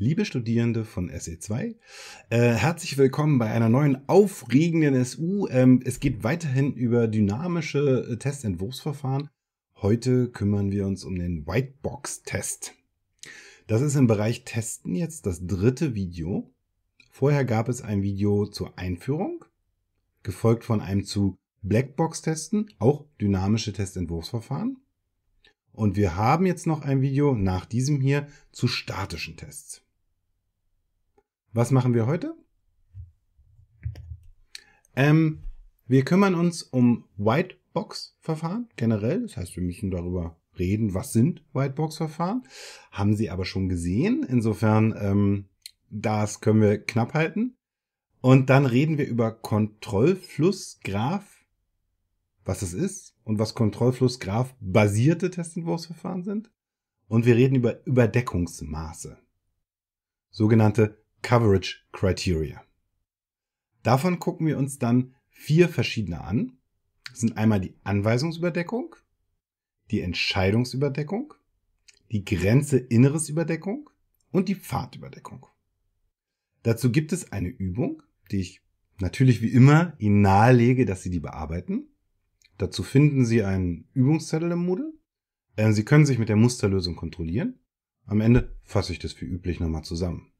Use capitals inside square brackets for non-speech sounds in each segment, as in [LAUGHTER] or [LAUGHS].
Liebe Studierende von SE2, äh, herzlich willkommen bei einer neuen aufregenden SU. Ähm, es geht weiterhin über dynamische äh, Testentwurfsverfahren. Heute kümmern wir uns um den Whitebox-Test. Das ist im Bereich Testen jetzt das dritte Video. Vorher gab es ein Video zur Einführung, gefolgt von einem zu Blackbox-Testen, auch dynamische Testentwurfsverfahren. Und wir haben jetzt noch ein Video nach diesem hier zu statischen Tests. Was machen wir heute? Ähm, wir kümmern uns um Whitebox-Verfahren generell. Das heißt, wir müssen darüber reden, was sind Whitebox-Verfahren. Haben Sie aber schon gesehen. Insofern, ähm, das können wir knapp halten. Und dann reden wir über Kontrollflussgraph, was es ist und was Kontrollflussgraph basierte Testentwurfsverfahren sind. Und wir reden über Überdeckungsmaße. Sogenannte Coverage Criteria. Davon gucken wir uns dann vier verschiedene an. Das sind einmal die Anweisungsüberdeckung, die Entscheidungsüberdeckung, die Grenze inneres Überdeckung und die Pfadüberdeckung. Dazu gibt es eine Übung, die ich natürlich wie immer Ihnen nahelege, dass Sie die bearbeiten. Dazu finden Sie einen Übungszettel im Moodle. Ähm, Sie können sich mit der Musterlösung kontrollieren. Am Ende fasse ich das wie üblich nochmal zusammen.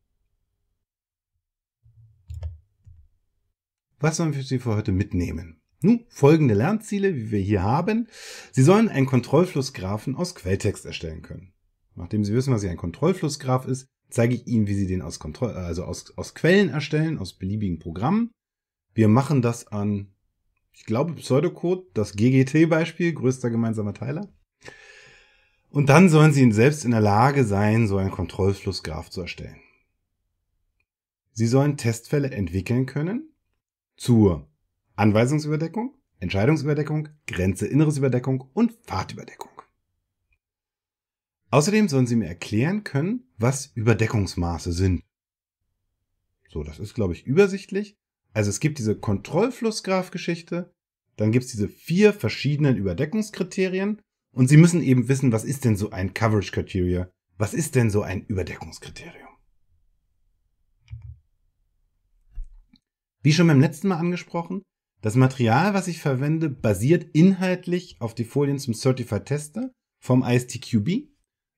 Was sollen wir Sie für heute mitnehmen? Nun, folgende Lernziele, wie wir hier haben. Sie sollen einen Kontrollflussgrafen aus Quelltext erstellen können. Nachdem Sie wissen, was ein Kontrollflussgraf ist, zeige ich Ihnen, wie Sie den aus, Kontroll also aus, aus Quellen erstellen, aus beliebigen Programmen. Wir machen das an, ich glaube, Pseudocode, das GGT-Beispiel, größter gemeinsamer Teiler. Und dann sollen Sie selbst in der Lage sein, so einen Kontrollflussgraf zu erstellen. Sie sollen Testfälle entwickeln können zur Anweisungsüberdeckung, Entscheidungsüberdeckung, Grenze Inneresüberdeckung und Fahrtüberdeckung. Außerdem sollen Sie mir erklären können, was Überdeckungsmaße sind. So, das ist, glaube ich, übersichtlich. Also es gibt diese kontrollflussgraf geschichte dann gibt es diese vier verschiedenen Überdeckungskriterien und Sie müssen eben wissen, was ist denn so ein Coverage-Criteria? Was ist denn so ein Überdeckungskriterium? Wie schon beim letzten Mal angesprochen, das Material, was ich verwende, basiert inhaltlich auf die Folien zum Certified Tester vom ISTQB.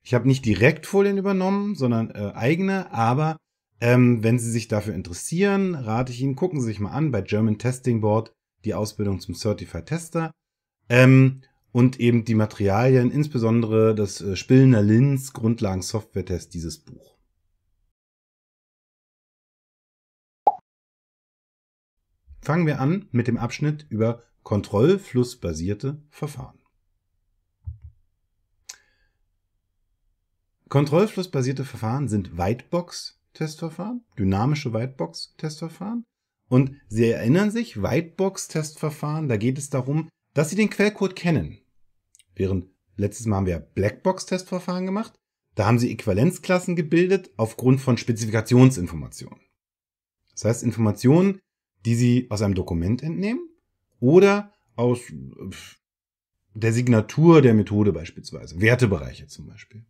Ich habe nicht direkt Folien übernommen, sondern äh, eigene, aber ähm, wenn Sie sich dafür interessieren, rate ich Ihnen, gucken Sie sich mal an bei German Testing Board die Ausbildung zum Certified Tester ähm, und eben die Materialien, insbesondere das äh, Spillner Linz Grundlagen Software Test, dieses Buch. Fangen wir an mit dem Abschnitt über kontrollflussbasierte Verfahren. Kontrollflussbasierte Verfahren sind Whitebox-Testverfahren, dynamische Whitebox-Testverfahren. Und Sie erinnern sich, Whitebox-Testverfahren, da geht es darum, dass Sie den Quellcode kennen. Während letztes Mal haben wir Blackbox-Testverfahren gemacht. Da haben Sie Äquivalenzklassen gebildet aufgrund von Spezifikationsinformationen. Das heißt, Informationen, die sie aus einem Dokument entnehmen oder aus der Signatur der Methode beispielsweise, Wertebereiche zum Beispiel.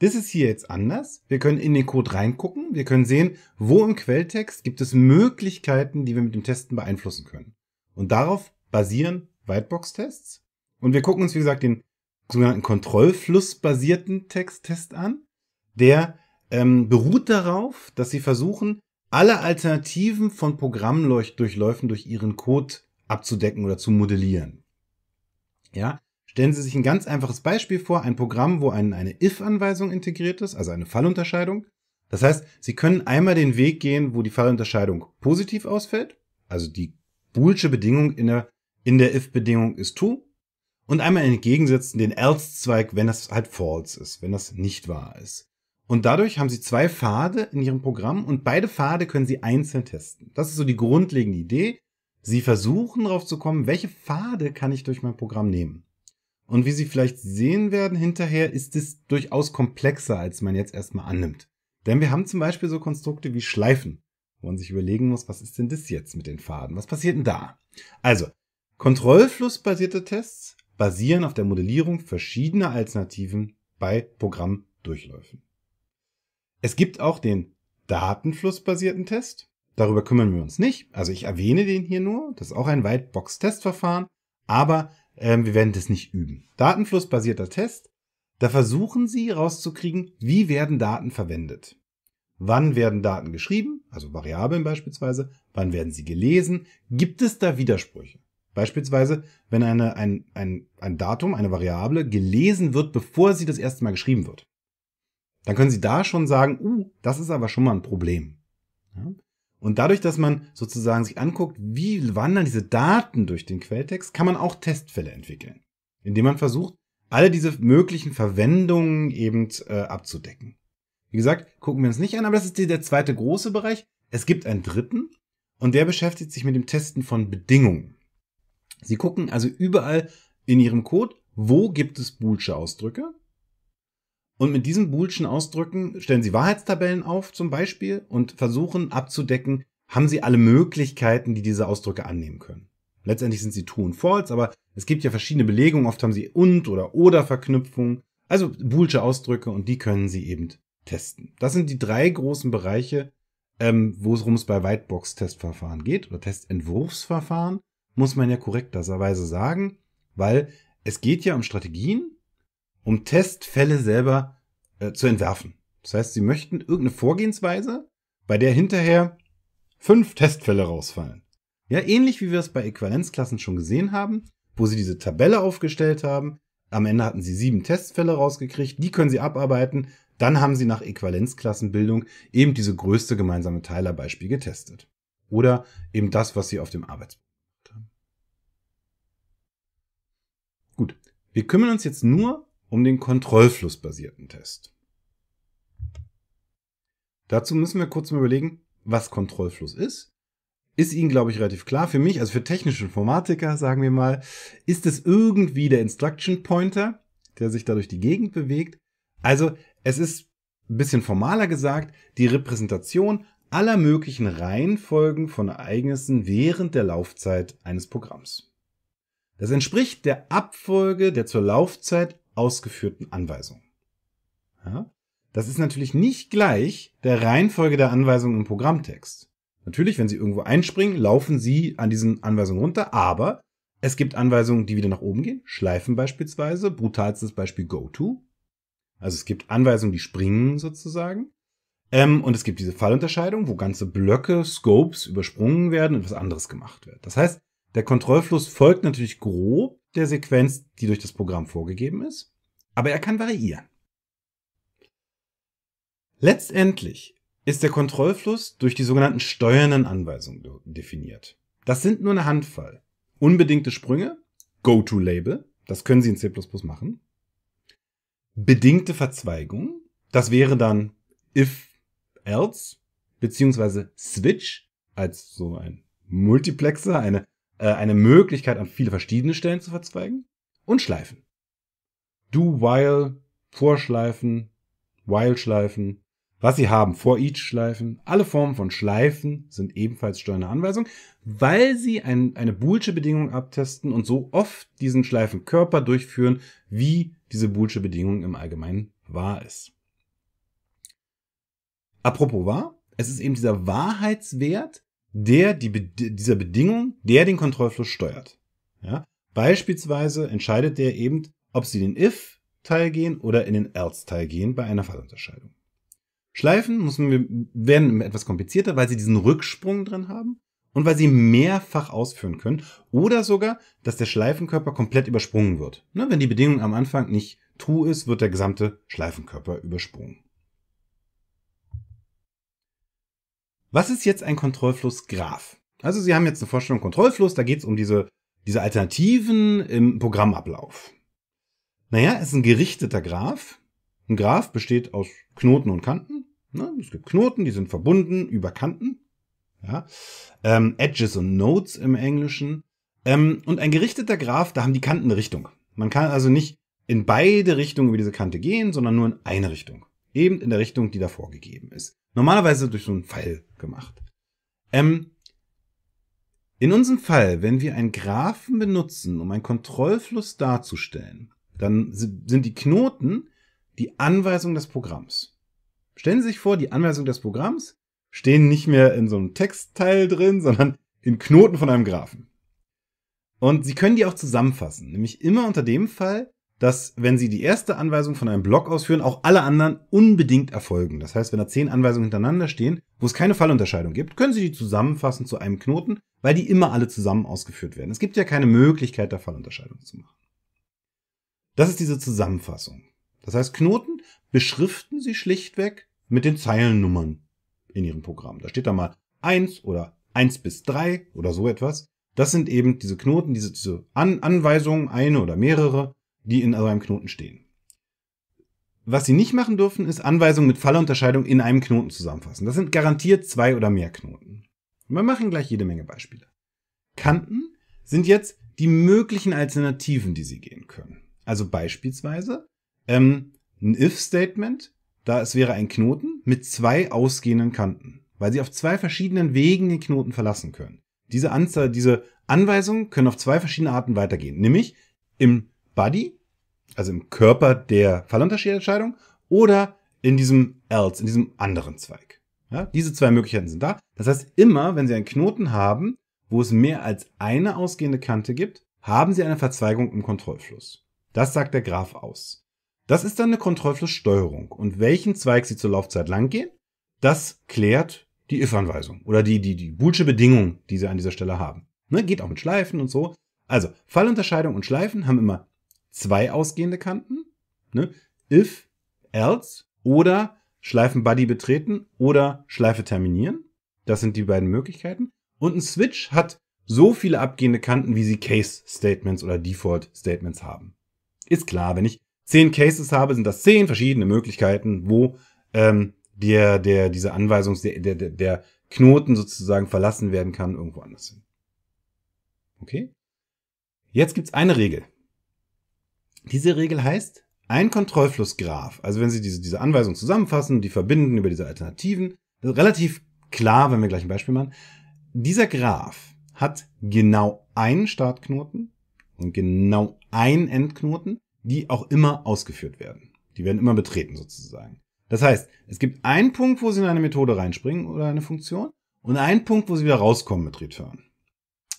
Das ist hier jetzt anders. Wir können in den Code reingucken. Wir können sehen, wo im Quelltext gibt es Möglichkeiten, die wir mit dem Testen beeinflussen können. Und darauf basieren Whitebox-Tests. Und wir gucken uns, wie gesagt, den sogenannten kontrollflussbasierten Texttest an. Der ähm, beruht darauf, dass Sie versuchen, alle Alternativen von Programmdurchläufen durch ihren Code abzudecken oder zu modellieren. Ja, stellen Sie sich ein ganz einfaches Beispiel vor, ein Programm, wo ein, eine if-Anweisung integriert ist, also eine Fallunterscheidung. Das heißt, Sie können einmal den Weg gehen, wo die Fallunterscheidung positiv ausfällt, also die boolsche Bedingung in der, in der if-Bedingung ist true, und einmal entgegensetzen den else-Zweig, wenn das halt false ist, wenn das nicht wahr ist. Und dadurch haben sie zwei Pfade in ihrem Programm und beide Pfade können sie einzeln testen. Das ist so die grundlegende Idee. Sie versuchen darauf zu kommen, welche Pfade kann ich durch mein Programm nehmen. Und wie Sie vielleicht sehen werden hinterher, ist es durchaus komplexer, als man jetzt erstmal annimmt. Denn wir haben zum Beispiel so Konstrukte wie Schleifen, wo man sich überlegen muss, was ist denn das jetzt mit den Pfaden? Was passiert denn da? Also, kontrollflussbasierte Tests basieren auf der Modellierung verschiedener Alternativen bei Programmdurchläufen. Es gibt auch den datenflussbasierten Test. Darüber kümmern wir uns nicht. Also ich erwähne den hier nur. Das ist auch ein Whitebox-Testverfahren. Aber ähm, wir werden das nicht üben. Datenflussbasierter Test. Da versuchen Sie rauszukriegen, wie werden Daten verwendet. Wann werden Daten geschrieben, also Variablen beispielsweise? Wann werden sie gelesen? Gibt es da Widersprüche? Beispielsweise, wenn eine, ein, ein, ein Datum, eine Variable gelesen wird, bevor sie das erste Mal geschrieben wird dann können Sie da schon sagen, uh, das ist aber schon mal ein Problem. Ja? Und dadurch, dass man sozusagen sich anguckt, wie wandern diese Daten durch den Quelltext, kann man auch Testfälle entwickeln, indem man versucht, alle diese möglichen Verwendungen eben äh, abzudecken. Wie gesagt, gucken wir uns nicht an, aber das ist der zweite große Bereich. Es gibt einen dritten und der beschäftigt sich mit dem Testen von Bedingungen. Sie gucken also überall in Ihrem Code, wo gibt es boolsche Ausdrücke und mit diesen Boolschen Ausdrücken stellen sie Wahrheitstabellen auf zum Beispiel und versuchen abzudecken, haben sie alle Möglichkeiten, die diese Ausdrücke annehmen können. Letztendlich sind sie true und false, aber es gibt ja verschiedene Belegungen. Oft haben sie und oder oder Verknüpfungen. Also boolsche Ausdrücke und die können sie eben testen. Das sind die drei großen Bereiche, ähm, worum es bei Whitebox-Testverfahren geht oder Testentwurfsverfahren, muss man ja korrekterweise sagen, weil es geht ja um Strategien, um Testfälle selber äh, zu entwerfen. Das heißt, sie möchten irgendeine Vorgehensweise, bei der hinterher fünf Testfälle rausfallen. Ja, ähnlich wie wir es bei Äquivalenzklassen schon gesehen haben, wo sie diese Tabelle aufgestellt haben. Am Ende hatten sie sieben Testfälle rausgekriegt, die können sie abarbeiten. Dann haben sie nach Äquivalenzklassenbildung eben diese größte gemeinsame Teilerbeispiel getestet. Oder eben das, was sie auf dem Arbeitsplatz haben. Gut, wir kümmern uns jetzt nur um den kontrollflussbasierten Test. Dazu müssen wir kurz mal überlegen, was Kontrollfluss ist. Ist Ihnen, glaube ich, relativ klar. Für mich, also für technische Informatiker, sagen wir mal, ist es irgendwie der Instruction Pointer, der sich dadurch die Gegend bewegt. Also es ist ein bisschen formaler gesagt, die Repräsentation aller möglichen Reihenfolgen von Ereignissen während der Laufzeit eines Programms. Das entspricht der Abfolge der zur Laufzeit ausgeführten Anweisungen. Ja? Das ist natürlich nicht gleich der Reihenfolge der Anweisungen im Programmtext. Natürlich, wenn Sie irgendwo einspringen, laufen Sie an diesen Anweisungen runter, aber es gibt Anweisungen, die wieder nach oben gehen. Schleifen beispielsweise, brutalstes Beispiel Go-To. Also es gibt Anweisungen, die springen sozusagen. Ähm, und es gibt diese Fallunterscheidung, wo ganze Blöcke, Scopes übersprungen werden und was anderes gemacht wird. Das heißt, der Kontrollfluss folgt natürlich grob der Sequenz, die durch das Programm vorgegeben ist, aber er kann variieren. Letztendlich ist der Kontrollfluss durch die sogenannten steuernden Anweisungen definiert. Das sind nur eine Handvoll. Unbedingte Sprünge, Go-to-Label, das können Sie in C++ machen. Bedingte Verzweigung, das wäre dann if, else, beziehungsweise switch als so ein Multiplexer, eine äh, eine Möglichkeit, an viele verschiedene Stellen zu verzweigen und Schleifen. Do, while, Vorschleifen, While-Schleifen, was sie haben, for each Schleifen, alle Formen von Schleifen sind ebenfalls steuernde Anweisungen, weil sie ein, eine boolsche Bedingung abtesten und so oft diesen Schleifenkörper durchführen, wie diese boolsche Bedingung im Allgemeinen wahr ist. Apropos wahr, es ist eben dieser Wahrheitswert, der die, dieser Bedingung, der den Kontrollfluss steuert. Ja? Beispielsweise entscheidet der eben, ob sie in den if-Teil gehen oder in den else-Teil gehen bei einer Fallunterscheidung. Schleifen müssen wir, werden etwas komplizierter, weil sie diesen Rücksprung drin haben und weil sie mehrfach ausführen können oder sogar, dass der Schleifenkörper komplett übersprungen wird. Ne? Wenn die Bedingung am Anfang nicht true ist, wird der gesamte Schleifenkörper übersprungen. Was ist jetzt ein Kontrollfluss Graph? Also Sie haben jetzt eine Vorstellung Kontrollfluss, da geht es um diese, diese Alternativen im Programmablauf. Naja, es ist ein gerichteter Graph. Ein Graph besteht aus Knoten und Kanten. Ne? Es gibt Knoten, die sind verbunden über Kanten. Ja? Ähm, Edges und Nodes im Englischen. Ähm, und ein gerichteter Graph, da haben die Kanten eine Richtung. Man kann also nicht in beide Richtungen über diese Kante gehen, sondern nur in eine Richtung. Eben in der Richtung, die da vorgegeben ist. Normalerweise durch so einen Pfeil gemacht. Ähm, in unserem Fall, wenn wir einen Graphen benutzen, um einen Kontrollfluss darzustellen, dann sind die Knoten die Anweisung des Programms. Stellen Sie sich vor, die Anweisung des Programms stehen nicht mehr in so einem Textteil drin, sondern in Knoten von einem Graphen. Und Sie können die auch zusammenfassen, nämlich immer unter dem Fall, dass, wenn Sie die erste Anweisung von einem Block ausführen, auch alle anderen unbedingt erfolgen. Das heißt, wenn da zehn Anweisungen hintereinander stehen, wo es keine Fallunterscheidung gibt, können Sie die zusammenfassen zu einem Knoten, weil die immer alle zusammen ausgeführt werden. Es gibt ja keine Möglichkeit, da Fallunterscheidung zu machen. Das ist diese Zusammenfassung. Das heißt, Knoten beschriften Sie schlichtweg mit den Zeilennummern in Ihrem Programm. Da steht da mal eins oder eins bis drei oder so etwas. Das sind eben diese Knoten, diese, diese An Anweisungen, eine oder mehrere, die in eurem Knoten stehen. Was sie nicht machen dürfen, ist Anweisungen mit Fallunterscheidung in einem Knoten zusammenfassen. Das sind garantiert zwei oder mehr Knoten. Wir machen gleich jede Menge Beispiele. Kanten sind jetzt die möglichen Alternativen, die sie gehen können. Also beispielsweise ähm, ein If-Statement, da es wäre ein Knoten mit zwei ausgehenden Kanten, weil sie auf zwei verschiedenen Wegen den Knoten verlassen können. Diese Anzahl, diese Anweisungen können auf zwei verschiedene Arten weitergehen, nämlich im Body also im Körper der Fallunterschiedsentscheidung oder in diesem else, in diesem anderen Zweig. Ja, diese zwei Möglichkeiten sind da. Das heißt, immer wenn Sie einen Knoten haben, wo es mehr als eine ausgehende Kante gibt, haben Sie eine Verzweigung im Kontrollfluss. Das sagt der Graph aus. Das ist dann eine Kontrollflusssteuerung. Und welchen Zweig Sie zur Laufzeit langgehen, das klärt die if-Anweisung oder die, die, die Bullsche Bedingung, die Sie an dieser Stelle haben. Ne, geht auch mit Schleifen und so. Also, Fallunterscheidung und Schleifen haben immer zwei ausgehende Kanten. Ne? If, else oder Schleifenbuddy betreten oder Schleife terminieren. Das sind die beiden Möglichkeiten. Und ein Switch hat so viele abgehende Kanten, wie sie Case Statements oder Default Statements haben. Ist klar, wenn ich zehn Cases habe, sind das zehn verschiedene Möglichkeiten, wo ähm, der, der, diese Anweisung, der, der, der Knoten sozusagen verlassen werden kann, irgendwo anders hin. Okay? Jetzt gibt's eine Regel, diese Regel heißt, ein Kontrollflussgraph, also wenn Sie diese, diese Anweisung zusammenfassen, die verbinden über diese Alternativen, relativ klar, wenn wir gleich ein Beispiel machen, dieser Graph hat genau einen Startknoten und genau einen Endknoten, die auch immer ausgeführt werden. Die werden immer betreten sozusagen. Das heißt, es gibt einen Punkt, wo Sie in eine Methode reinspringen oder eine Funktion und einen Punkt, wo Sie wieder rauskommen mit Return.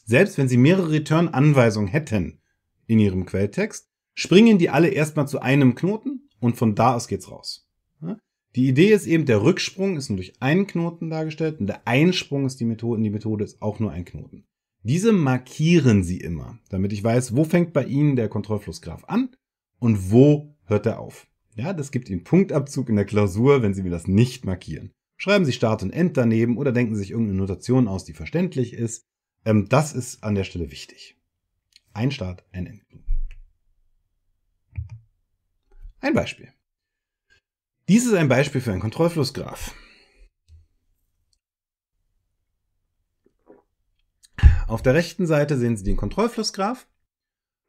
Selbst wenn Sie mehrere Return-Anweisungen hätten in Ihrem Quelltext, springen die alle erstmal zu einem Knoten und von da aus geht's raus. Die Idee ist eben, der Rücksprung ist nur durch einen Knoten dargestellt und der Einsprung ist die Methode und die Methode ist auch nur ein Knoten. Diese markieren Sie immer, damit ich weiß, wo fängt bei Ihnen der Kontrollflussgraf an und wo hört er auf. Ja, das gibt Ihnen Punktabzug in der Klausur, wenn Sie mir das nicht markieren. Schreiben Sie Start und End daneben oder denken Sie sich irgendeine Notation aus, die verständlich ist. Ähm, das ist an der Stelle wichtig. Ein Start, ein Endknoten. Ein Beispiel. Dies ist ein Beispiel für einen Kontrollflussgraph. Auf der rechten Seite sehen Sie den Kontrollflussgraph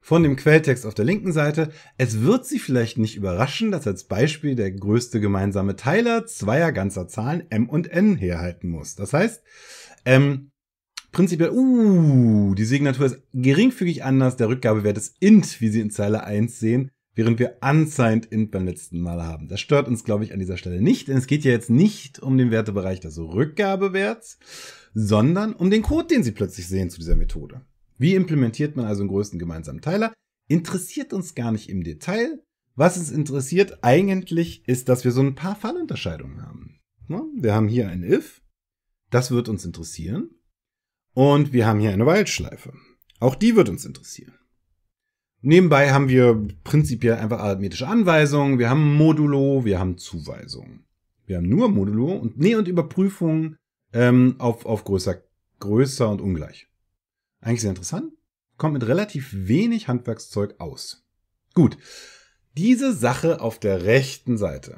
von dem Quelltext auf der linken Seite. Es wird Sie vielleicht nicht überraschen, dass als Beispiel der größte gemeinsame Teiler zweier ganzer Zahlen m und n herhalten muss. Das heißt, ähm, prinzipiell, uh, die Signatur ist geringfügig anders, der Rückgabewert ist int, wie Sie in Zeile 1 sehen während wir unsigned int beim letzten Mal haben. Das stört uns, glaube ich, an dieser Stelle nicht, denn es geht ja jetzt nicht um den Wertebereich des Rückgabewerts, sondern um den Code, den Sie plötzlich sehen zu dieser Methode. Wie implementiert man also einen größten gemeinsamen Teiler? Interessiert uns gar nicht im Detail. Was uns interessiert eigentlich, ist, dass wir so ein paar Fallunterscheidungen haben. Ne? Wir haben hier ein if, das wird uns interessieren. Und wir haben hier eine Wildschleife. Auch die wird uns interessieren. Nebenbei haben wir prinzipiell einfach arithmetische Anweisungen, wir haben Modulo, wir haben Zuweisungen. Wir haben nur Modulo und nee und Überprüfung ähm, auf, auf größer, größer und ungleich. Eigentlich sehr interessant, kommt mit relativ wenig Handwerkszeug aus. Gut, diese Sache auf der rechten Seite.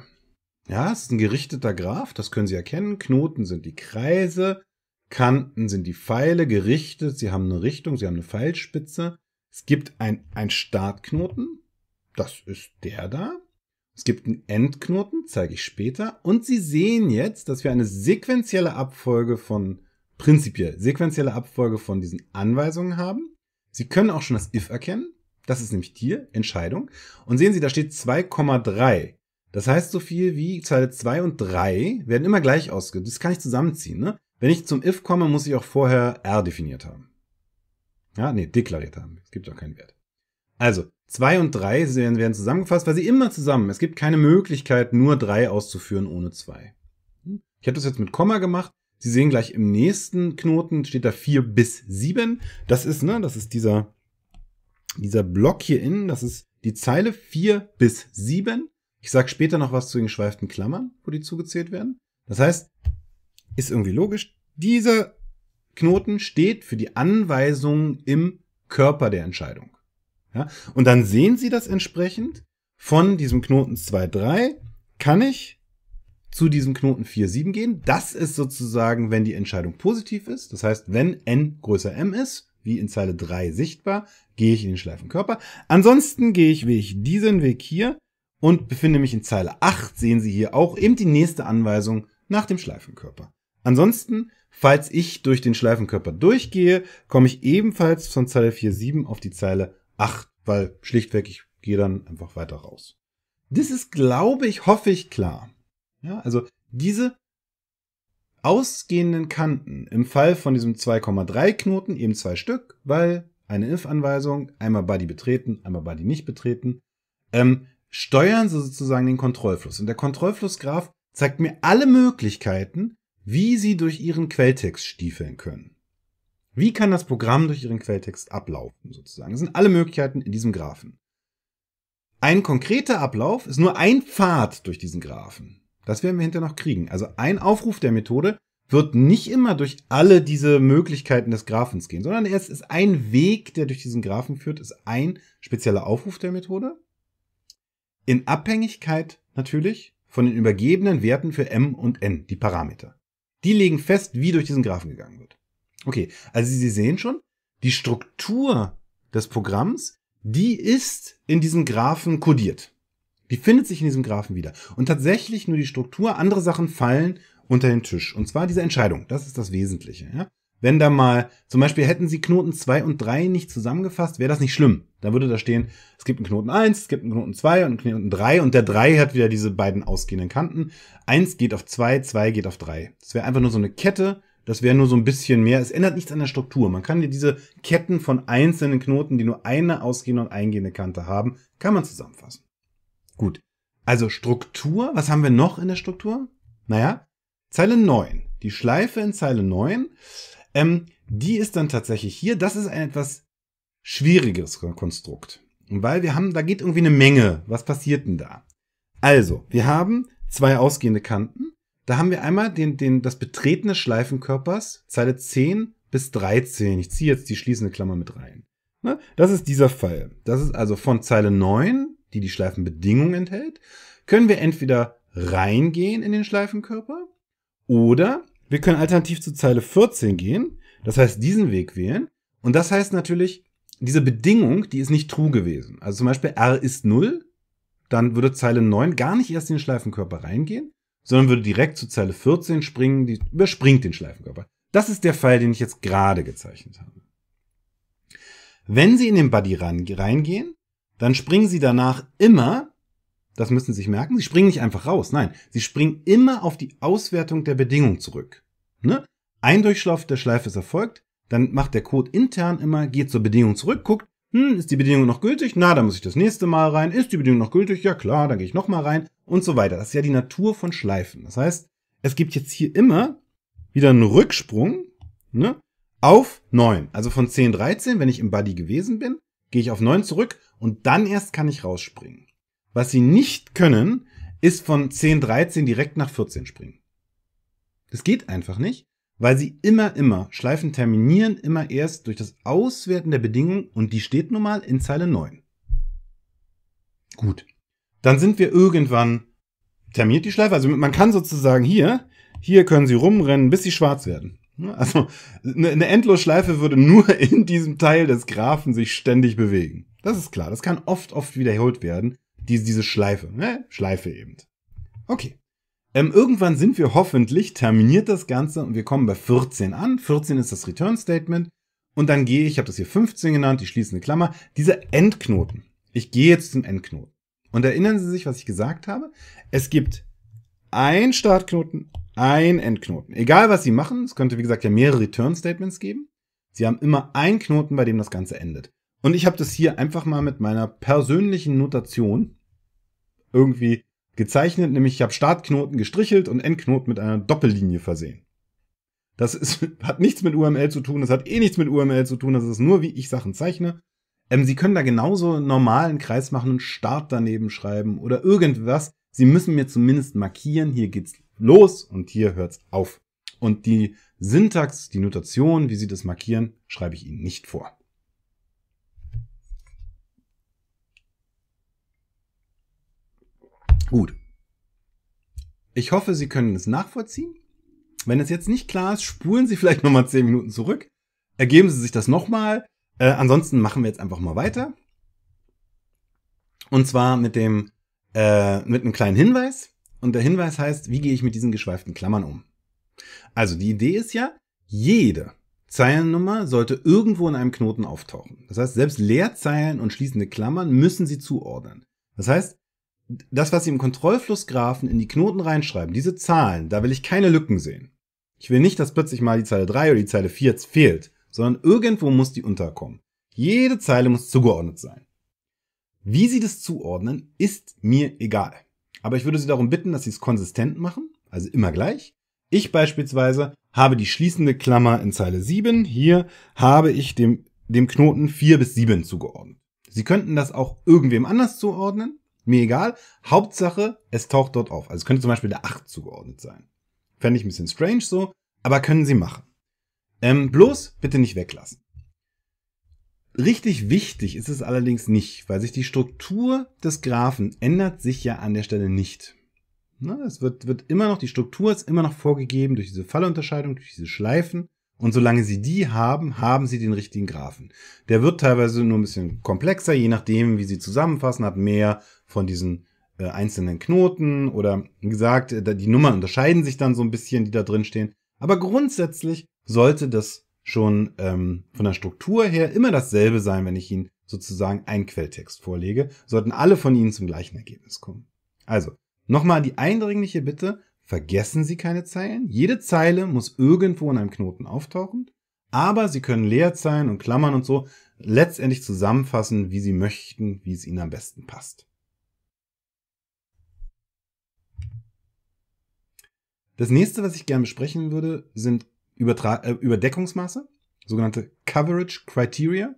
Ja, es ist ein gerichteter Graph, das können Sie erkennen. Knoten sind die Kreise, Kanten sind die Pfeile, gerichtet, sie haben eine Richtung, sie haben eine Pfeilspitze. Es gibt ein, ein Startknoten, das ist der da. Es gibt einen Endknoten, zeige ich später. Und Sie sehen jetzt, dass wir eine sequentielle Abfolge von, prinzipiell, sequentielle Abfolge von diesen Anweisungen haben. Sie können auch schon das if erkennen. Das ist nämlich hier, Entscheidung. Und sehen Sie, da steht 2,3. Das heißt so viel wie Zeile 2 und 3 werden immer gleich ausgeführt. Das kann ich zusammenziehen. Ne? Wenn ich zum if komme, muss ich auch vorher r definiert haben. Ja, nee, deklariert haben. Es gibt auch keinen Wert. Also, 2 und 3 werden, zusammengefasst, weil sie immer zusammen. Es gibt keine Möglichkeit, nur 3 auszuführen ohne 2. Hm? Ich habe das jetzt mit Komma gemacht. Sie sehen gleich im nächsten Knoten steht da 4 bis 7. Das ist, ne, das ist dieser, dieser Block hier innen. Das ist die Zeile 4 bis 7. Ich sage später noch was zu den geschweiften Klammern, wo die zugezählt werden. Das heißt, ist irgendwie logisch. Dieser Knoten steht für die Anweisung im Körper der Entscheidung. Ja? Und dann sehen Sie das entsprechend von diesem Knoten 2, 3 kann ich zu diesem Knoten 4, 7 gehen. Das ist sozusagen, wenn die Entscheidung positiv ist. Das heißt, wenn n größer m ist, wie in Zeile 3 sichtbar, gehe ich in den Schleifenkörper. Ansonsten gehe ich, wie ich diesen Weg hier und befinde mich in Zeile 8, sehen Sie hier auch eben die nächste Anweisung nach dem Schleifenkörper. Ansonsten Falls ich durch den Schleifenkörper durchgehe, komme ich ebenfalls von Zeile 4,7 auf die Zeile 8, weil schlichtweg ich gehe dann einfach weiter raus. Das ist, glaube ich, hoffe ich, klar. Ja, also diese ausgehenden Kanten im Fall von diesem 2,3 Knoten eben zwei Stück, weil eine if-Anweisung, einmal Body betreten, einmal Body nicht betreten, ähm, steuern sie sozusagen den Kontrollfluss. Und der Kontrollflussgraf zeigt mir alle Möglichkeiten, wie Sie durch Ihren Quelltext stiefeln können. Wie kann das Programm durch Ihren Quelltext ablaufen, sozusagen? Das sind alle Möglichkeiten in diesem Graphen. Ein konkreter Ablauf ist nur ein Pfad durch diesen Graphen. Das werden wir hinterher noch kriegen. Also ein Aufruf der Methode wird nicht immer durch alle diese Möglichkeiten des Graphens gehen, sondern es ist ein Weg, der durch diesen Graphen führt, ist ein spezieller Aufruf der Methode. In Abhängigkeit natürlich von den übergebenen Werten für m und n, die Parameter. Die legen fest, wie durch diesen Graphen gegangen wird. Okay, also Sie sehen schon, die Struktur des Programms, die ist in diesem Graphen kodiert. Die findet sich in diesem Graphen wieder. Und tatsächlich nur die Struktur, andere Sachen fallen unter den Tisch. Und zwar diese Entscheidung, das ist das Wesentliche. Ja? wenn da mal, zum Beispiel hätten sie Knoten 2 und 3 nicht zusammengefasst, wäre das nicht schlimm. Da würde da stehen, es gibt einen Knoten 1, es gibt einen Knoten 2 und einen Knoten 3 und der 3 hat wieder diese beiden ausgehenden Kanten. 1 geht auf 2, 2 geht auf 3. Das wäre einfach nur so eine Kette, das wäre nur so ein bisschen mehr. Es ändert nichts an der Struktur. Man kann ja diese Ketten von einzelnen Knoten, die nur eine ausgehende und eingehende Kante haben, kann man zusammenfassen. Gut. Also Struktur, was haben wir noch in der Struktur? Naja, Zeile 9. Die Schleife in Zeile 9 ähm, die ist dann tatsächlich hier. Das ist ein etwas schwieriges Konstrukt. Weil wir haben, da geht irgendwie eine Menge. Was passiert denn da? Also, wir haben zwei ausgehende Kanten. Da haben wir einmal den, den, das Betreten des Schleifenkörpers, Zeile 10 bis 13. Ich ziehe jetzt die schließende Klammer mit rein. Ne? Das ist dieser Fall. Das ist also von Zeile 9, die die Schleifenbedingung enthält, können wir entweder reingehen in den Schleifenkörper oder wir können alternativ zu Zeile 14 gehen, das heißt diesen Weg wählen. Und das heißt natürlich, diese Bedingung, die ist nicht true gewesen. Also zum Beispiel R ist 0, dann würde Zeile 9 gar nicht erst in den Schleifenkörper reingehen, sondern würde direkt zu Zeile 14 springen, die überspringt den Schleifenkörper. Das ist der Fall, den ich jetzt gerade gezeichnet habe. Wenn Sie in den Buddy reingehen, dann springen Sie danach immer das müssen Sie sich merken. Sie springen nicht einfach raus. Nein, Sie springen immer auf die Auswertung der Bedingung zurück. Ne? Ein Durchlauf der Schleife ist erfolgt. Dann macht der Code intern immer, geht zur Bedingung zurück, guckt, hm, ist die Bedingung noch gültig? Na, dann muss ich das nächste Mal rein. Ist die Bedingung noch gültig? Ja klar, dann gehe ich nochmal rein und so weiter. Das ist ja die Natur von Schleifen. Das heißt, es gibt jetzt hier immer wieder einen Rücksprung ne, auf 9. Also von 10, 13, wenn ich im Buddy gewesen bin, gehe ich auf 9 zurück und dann erst kann ich rausspringen. Was sie nicht können, ist von 10, 13 direkt nach 14 springen. Das geht einfach nicht, weil sie immer, immer Schleifen terminieren, immer erst durch das Auswerten der Bedingungen und die steht nun mal in Zeile 9. Gut. Dann sind wir irgendwann terminiert die Schleife. Also man kann sozusagen hier, hier können sie rumrennen, bis sie schwarz werden. Also eine Endlosschleife würde nur [LAUGHS] in diesem Teil des Graphen sich ständig bewegen. Das ist klar. Das kann oft, oft wiederholt werden. Diese, diese Schleife, ne? Schleife eben. Okay. Ähm, irgendwann sind wir hoffentlich, terminiert das Ganze und wir kommen bei 14 an. 14 ist das Return Statement. Und dann gehe ich, ich habe das hier 15 genannt, die schließende Klammer, dieser Endknoten. Ich gehe jetzt zum Endknoten. Und erinnern Sie sich, was ich gesagt habe? Es gibt ein Startknoten, ein Endknoten. Egal, was Sie machen, es könnte, wie gesagt, ja mehrere Return Statements geben. Sie haben immer einen Knoten, bei dem das Ganze endet. Und ich habe das hier einfach mal mit meiner persönlichen Notation irgendwie gezeichnet, nämlich ich habe Startknoten gestrichelt und Endknoten mit einer Doppellinie versehen. Das ist, [LAUGHS] hat nichts mit UML zu tun, das hat eh nichts mit UML zu tun, das ist nur, wie ich Sachen zeichne. Ähm, Sie können da genauso einen normalen Kreis machen und Start daneben schreiben oder irgendwas. Sie müssen mir zumindest markieren, hier geht's los und hier hört's auf. Und die Syntax, die Notation, wie Sie das markieren, schreibe ich Ihnen nicht vor. Gut. Ich hoffe, Sie können es nachvollziehen. Wenn es jetzt nicht klar ist, spulen Sie vielleicht nochmal 10 Minuten zurück. Ergeben Sie sich das nochmal. Äh, ansonsten machen wir jetzt einfach mal weiter. Und zwar mit dem, äh, mit einem kleinen Hinweis. Und der Hinweis heißt, wie gehe ich mit diesen geschweiften Klammern um? Also die Idee ist ja, jede Zeilennummer sollte irgendwo in einem Knoten auftauchen. Das heißt, selbst Leerzeilen und schließende Klammern müssen Sie zuordnen. Das heißt, das, was Sie im Kontrollflussgrafen in die Knoten reinschreiben, diese Zahlen, da will ich keine Lücken sehen. Ich will nicht, dass plötzlich mal die Zeile 3 oder die Zeile 4 fehlt, sondern irgendwo muss die unterkommen. Jede Zeile muss zugeordnet sein. Wie Sie das zuordnen, ist mir egal. Aber ich würde Sie darum bitten, dass Sie es konsistent machen, also immer gleich. Ich beispielsweise habe die schließende Klammer in Zeile 7. Hier habe ich dem, dem Knoten 4 bis 7 zugeordnet. Sie könnten das auch irgendwem anders zuordnen. Mir egal. Hauptsache, es taucht dort auf. Also es könnte zum Beispiel der 8 zugeordnet sein. Fände ich ein bisschen strange so, aber können sie machen. Ähm, bloß bitte nicht weglassen. Richtig wichtig ist es allerdings nicht, weil sich die Struktur des Graphen ändert sich ja an der Stelle nicht. Ne? Es wird, wird immer noch, die Struktur ist immer noch vorgegeben durch diese Fallunterscheidung, durch diese Schleifen. Und solange sie die haben, haben sie den richtigen Graphen. Der wird teilweise nur ein bisschen komplexer, je nachdem, wie sie zusammenfassen, hat mehr von diesen äh, einzelnen Knoten oder wie gesagt, äh, die Nummern unterscheiden sich dann so ein bisschen, die da drin stehen. Aber grundsätzlich sollte das schon ähm, von der Struktur her immer dasselbe sein, wenn ich Ihnen sozusagen einen Quelltext vorlege, sollten alle von Ihnen zum gleichen Ergebnis kommen. Also, nochmal die eindringliche Bitte, vergessen Sie keine Zeilen. Jede Zeile muss irgendwo in einem Knoten auftauchen, aber Sie können Leerzeilen und Klammern und so letztendlich zusammenfassen, wie Sie möchten, wie es Ihnen am besten passt. Das nächste, was ich gerne besprechen würde, sind Übertra äh, Überdeckungsmaße, sogenannte Coverage Criteria,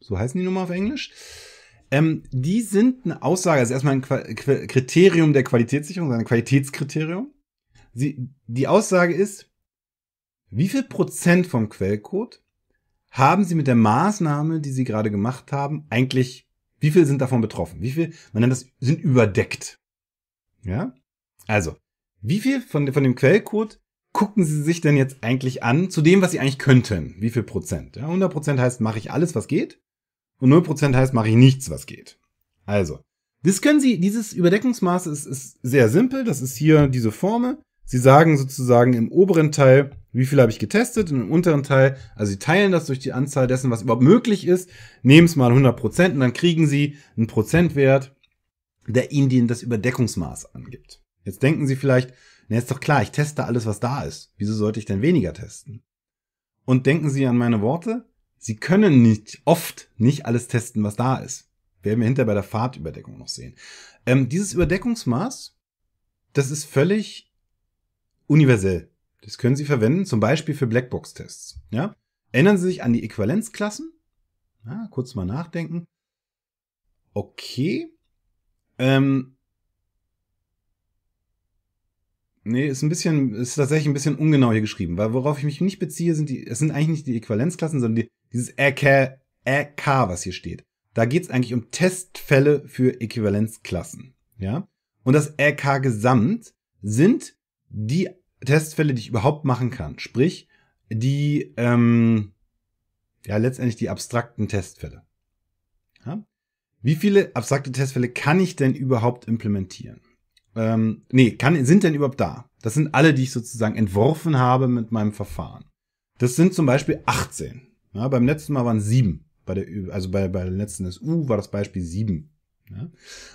so heißen die Nummer auf Englisch. Ähm, die sind eine Aussage, also erstmal ein Qua Qu Kriterium der Qualitätssicherung, ein Qualitätskriterium. Sie, die Aussage ist, wie viel Prozent vom Quellcode haben Sie mit der Maßnahme, die Sie gerade gemacht haben, eigentlich, wie viel sind davon betroffen? Wie viel, man nennt das, sind überdeckt. Ja? Also, wie viel von, von dem Quellcode gucken Sie sich denn jetzt eigentlich an zu dem, was Sie eigentlich könnten? Wie viel Prozent? Ja, 100 heißt, mache ich alles, was geht. Und 0 heißt, mache ich nichts, was geht. Also, das können Sie, dieses Überdeckungsmaß ist, ist sehr simpel. Das ist hier diese Formel. Sie sagen sozusagen im oberen Teil, wie viel habe ich getestet, und im unteren Teil, also Sie teilen das durch die Anzahl dessen, was überhaupt möglich ist, nehmen es mal 100 und dann kriegen Sie einen Prozentwert, der Ihnen das Überdeckungsmaß angibt. Jetzt denken Sie vielleicht, na ist doch klar, ich teste alles, was da ist. Wieso sollte ich denn weniger testen? Und denken Sie an meine Worte, Sie können nicht oft nicht alles testen, was da ist. Werden wir hinterher bei der Fahrtüberdeckung noch sehen. Ähm, dieses Überdeckungsmaß, das ist völlig universell. Das können Sie verwenden, zum Beispiel für Blackbox-Tests. Ja? Erinnern Sie sich an die Äquivalenzklassen? Ja, kurz mal nachdenken. Okay. Ähm, Nee, ist ein bisschen, ist tatsächlich ein bisschen ungenau hier geschrieben, weil worauf ich mich nicht beziehe, sind die, es sind eigentlich nicht die Äquivalenzklassen, sondern die, dieses RK, RK, was hier steht. Da geht es eigentlich um Testfälle für Äquivalenzklassen. Ja? Und das RK Gesamt sind die Testfälle, die ich überhaupt machen kann. Sprich, die, ähm, ja, letztendlich die abstrakten Testfälle. Ja? Wie viele abstrakte Testfälle kann ich denn überhaupt implementieren? ähm, nee, kann, sind denn überhaupt da? Das sind alle, die ich sozusagen entworfen habe mit meinem Verfahren. Das sind zum Beispiel 18. Ja, beim letzten Mal waren sieben. Bei der, also bei, bei der letzten SU war das Beispiel sieben. Ja.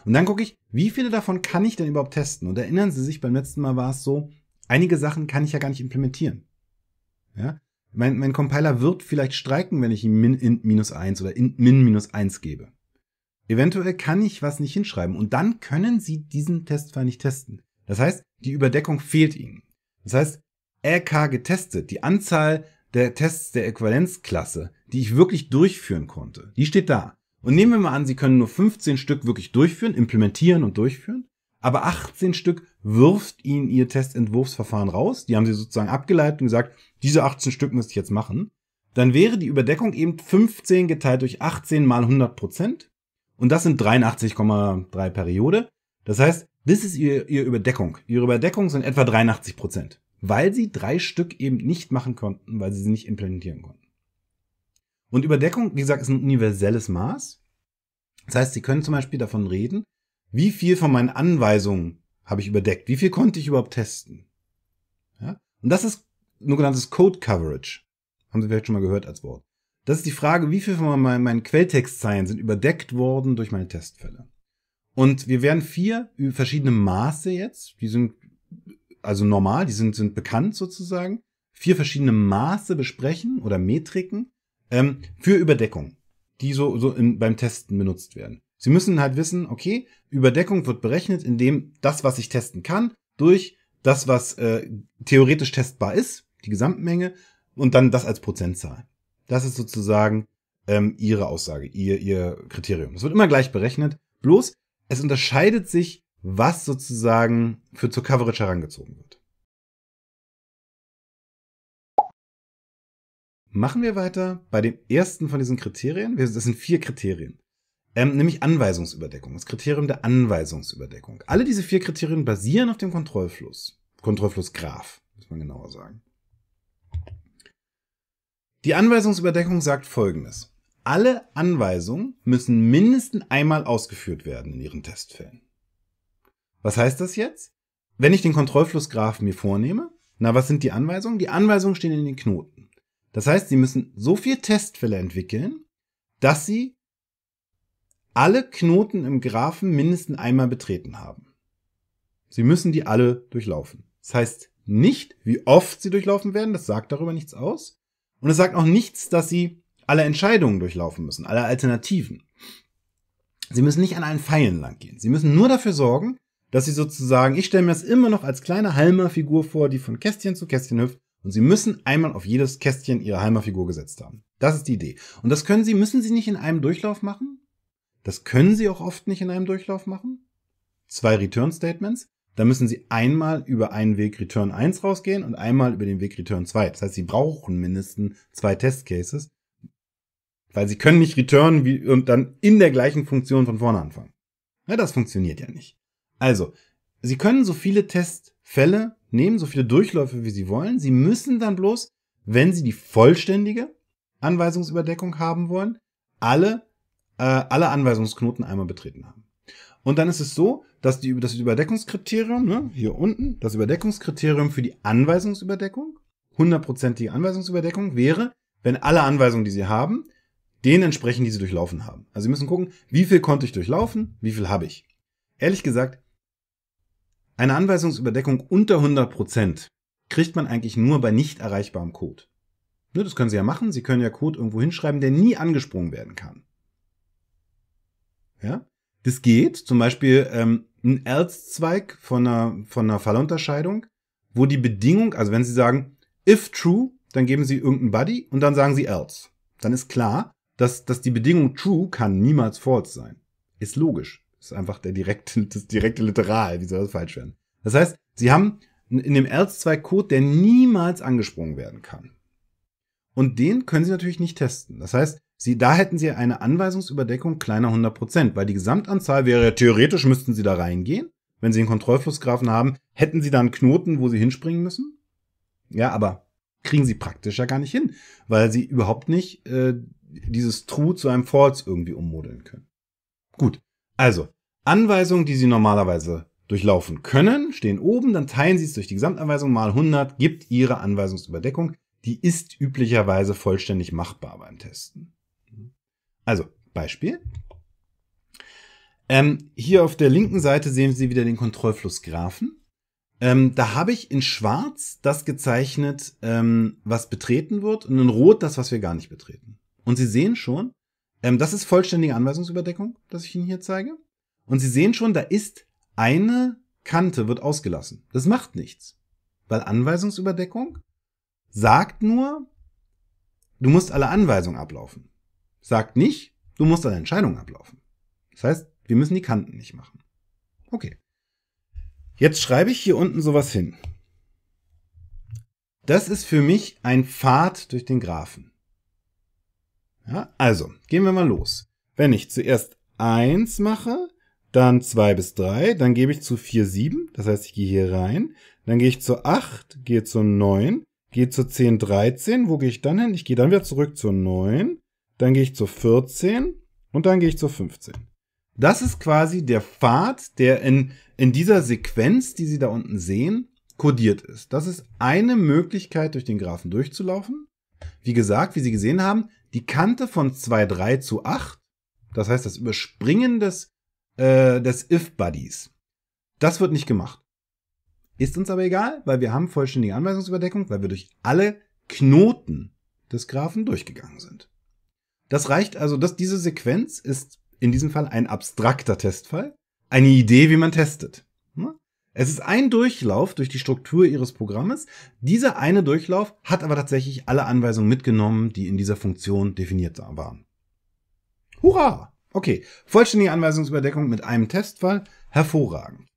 Und dann gucke ich, wie viele davon kann ich denn überhaupt testen? Und erinnern Sie sich, beim letzten Mal war es so, einige Sachen kann ich ja gar nicht implementieren. Ja? Mein, mein Compiler wird vielleicht streiken, wenn ich ihm min int minus eins oder int min minus eins gebe. Eventuell kann ich was nicht hinschreiben und dann können Sie diesen Testfall nicht testen. Das heißt, die Überdeckung fehlt Ihnen. Das heißt, LK getestet, die Anzahl der Tests der Äquivalenzklasse, die ich wirklich durchführen konnte, die steht da. Und nehmen wir mal an, Sie können nur 15 Stück wirklich durchführen, implementieren und durchführen, aber 18 Stück wirft Ihnen Ihr Testentwurfsverfahren raus. Die haben Sie sozusagen abgeleitet und gesagt, diese 18 Stück müsste ich jetzt machen. Dann wäre die Überdeckung eben 15 geteilt durch 18 mal 100 Prozent und das sind 83,3 Periode. Das heißt, das ist ihr, ihr Überdeckung. Ihre Überdeckung sind etwa 83 Prozent, weil sie drei Stück eben nicht machen konnten, weil sie sie nicht implementieren konnten. Und Überdeckung, wie gesagt, ist ein universelles Maß. Das heißt, Sie können zum Beispiel davon reden, wie viel von meinen Anweisungen habe ich überdeckt? Wie viel konnte ich überhaupt testen? Ja? Und das ist nur genanntes Code Coverage. Haben Sie vielleicht schon mal gehört als Wort. Das ist die Frage, wie viel von meinen, meinen Quelltextzeilen sind überdeckt worden durch meine Testfälle. Und wir werden vier verschiedene Maße jetzt, die sind also normal, die sind, sind bekannt sozusagen, vier verschiedene Maße besprechen oder Metriken ähm, für Überdeckung, die so, so in, beim Testen benutzt werden. Sie müssen halt wissen, okay, Überdeckung wird berechnet, indem das, was ich testen kann, durch das, was äh, theoretisch testbar ist, die Gesamtmenge, und dann das als Prozentzahl. Das ist sozusagen ähm, ihre Aussage, ihr, ihr Kriterium. Es wird immer gleich berechnet, bloß es unterscheidet sich, was sozusagen für zur Coverage herangezogen wird. Machen wir weiter bei dem ersten von diesen Kriterien. Das sind vier Kriterien. Ähm, nämlich Anweisungsüberdeckung, das Kriterium der Anweisungsüberdeckung. Alle diese vier Kriterien basieren auf dem Kontrollfluss. Kontrollfluss Graph, muss man genauer sagen. Die Anweisungsüberdeckung sagt Folgendes. Alle Anweisungen müssen mindestens einmal ausgeführt werden in ihren Testfällen. Was heißt das jetzt? Wenn ich den Kontrollflussgraph mir vornehme, na, was sind die Anweisungen? Die Anweisungen stehen in den Knoten. Das heißt, Sie müssen so viel Testfälle entwickeln, dass Sie alle Knoten im Graphen mindestens einmal betreten haben. Sie müssen die alle durchlaufen. Das heißt nicht, wie oft sie durchlaufen werden, das sagt darüber nichts aus, und es sagt auch nichts, dass sie alle Entscheidungen durchlaufen müssen, alle Alternativen. Sie müssen nicht an allen Pfeilen langgehen. Sie müssen nur dafür sorgen, dass sie sozusagen, ich stelle mir das immer noch als kleine Halmerfigur vor, die von Kästchen zu Kästchen hüpft. Und sie müssen einmal auf jedes Kästchen ihre Halmerfigur gesetzt haben. Das ist die Idee. Und das können sie, müssen sie nicht in einem Durchlauf machen. Das können sie auch oft nicht in einem Durchlauf machen. Zwei Return Statements dann müssen sie einmal über einen Weg Return 1 rausgehen und einmal über den Weg Return 2. Das heißt, sie brauchen mindestens zwei Testcases, weil sie können nicht returnen wie, und dann in der gleichen Funktion von vorne anfangen. Ja, das funktioniert ja nicht. Also, sie können so viele Testfälle nehmen, so viele Durchläufe, wie sie wollen. Sie müssen dann bloß, wenn sie die vollständige Anweisungsüberdeckung haben wollen, alle, äh, alle Anweisungsknoten einmal betreten haben. Und dann ist es so, dass die, das Überdeckungskriterium, ne, hier unten, das Überdeckungskriterium für die Anweisungsüberdeckung, hundertprozentige Anweisungsüberdeckung wäre, wenn alle Anweisungen, die Sie haben, denen entsprechen, die Sie durchlaufen haben. Also Sie müssen gucken, wie viel konnte ich durchlaufen, wie viel habe ich. Ehrlich gesagt, eine Anweisungsüberdeckung unter 100% kriegt man eigentlich nur bei nicht erreichbarem Code. Ne, das können Sie ja machen. Sie können ja Code irgendwo hinschreiben, der nie angesprungen werden kann. Ja? Das geht, zum Beispiel ähm, ein Else-Zweig von einer, von einer Fallunterscheidung, wo die Bedingung, also wenn Sie sagen, if true, dann geben Sie irgendein Buddy und dann sagen Sie else. Dann ist klar, dass, dass die Bedingung true kann niemals false sein. Ist logisch. Ist einfach der direkte, [LAUGHS] das direkte Literal. Wie soll das falsch werden? Das heißt, Sie haben in dem Else-Zweig-Code, der niemals angesprungen werden kann. Und den können Sie natürlich nicht testen. Das heißt, Sie, da hätten Sie eine Anweisungsüberdeckung kleiner 100 Prozent, weil die Gesamtanzahl wäre, theoretisch müssten Sie da reingehen. Wenn Sie einen Kontrollflussgrafen haben, hätten Sie dann Knoten, wo Sie hinspringen müssen. Ja, aber kriegen Sie praktisch ja gar nicht hin, weil Sie überhaupt nicht äh, dieses True zu einem False irgendwie ummodeln können. Gut, also Anweisungen, die Sie normalerweise durchlaufen können, stehen oben, dann teilen Sie es durch die Gesamtanweisung mal 100, gibt Ihre Anweisungsüberdeckung. Die ist üblicherweise vollständig machbar beim Testen. Also, Beispiel. Ähm, hier auf der linken Seite sehen Sie wieder den Kontrollflussgraphen. Ähm, da habe ich in schwarz das gezeichnet, ähm, was betreten wird, und in rot das, was wir gar nicht betreten. Und Sie sehen schon, ähm, das ist vollständige Anweisungsüberdeckung, dass ich Ihnen hier zeige. Und Sie sehen schon, da ist eine Kante wird ausgelassen. Das macht nichts. Weil Anweisungsüberdeckung sagt nur, du musst alle Anweisungen ablaufen sagt nicht, du musst deine Entscheidung ablaufen. Das heißt, wir müssen die Kanten nicht machen. Okay. Jetzt schreibe ich hier unten sowas hin. Das ist für mich ein Pfad durch den Graphen. Ja, also, gehen wir mal los. Wenn ich zuerst eins mache, dann zwei bis drei, dann gebe ich zu vier sieben, das heißt, ich gehe hier rein, dann gehe ich zu acht, gehe zu neun, gehe zu zehn dreizehn. wo gehe ich dann hin? Ich gehe dann wieder zurück zu neun, dann gehe ich zur 14 und dann gehe ich zur 15. Das ist quasi der Pfad, der in, in dieser Sequenz, die Sie da unten sehen, kodiert ist. Das ist eine Möglichkeit, durch den Graphen durchzulaufen. Wie gesagt, wie Sie gesehen haben, die Kante von 2, 3 zu 8, das heißt das Überspringen des, äh, des If-Buddies, das wird nicht gemacht. Ist uns aber egal, weil wir haben vollständige Anweisungsüberdeckung, weil wir durch alle Knoten des Graphen durchgegangen sind. Das reicht also, dass diese Sequenz ist in diesem Fall ein abstrakter Testfall, eine Idee, wie man testet. Ne? Es ist ein Durchlauf durch die Struktur ihres Programmes. Dieser eine Durchlauf hat aber tatsächlich alle Anweisungen mitgenommen, die in dieser Funktion definiert waren. Hurra! Okay, vollständige Anweisungsüberdeckung mit einem Testfall, hervorragend.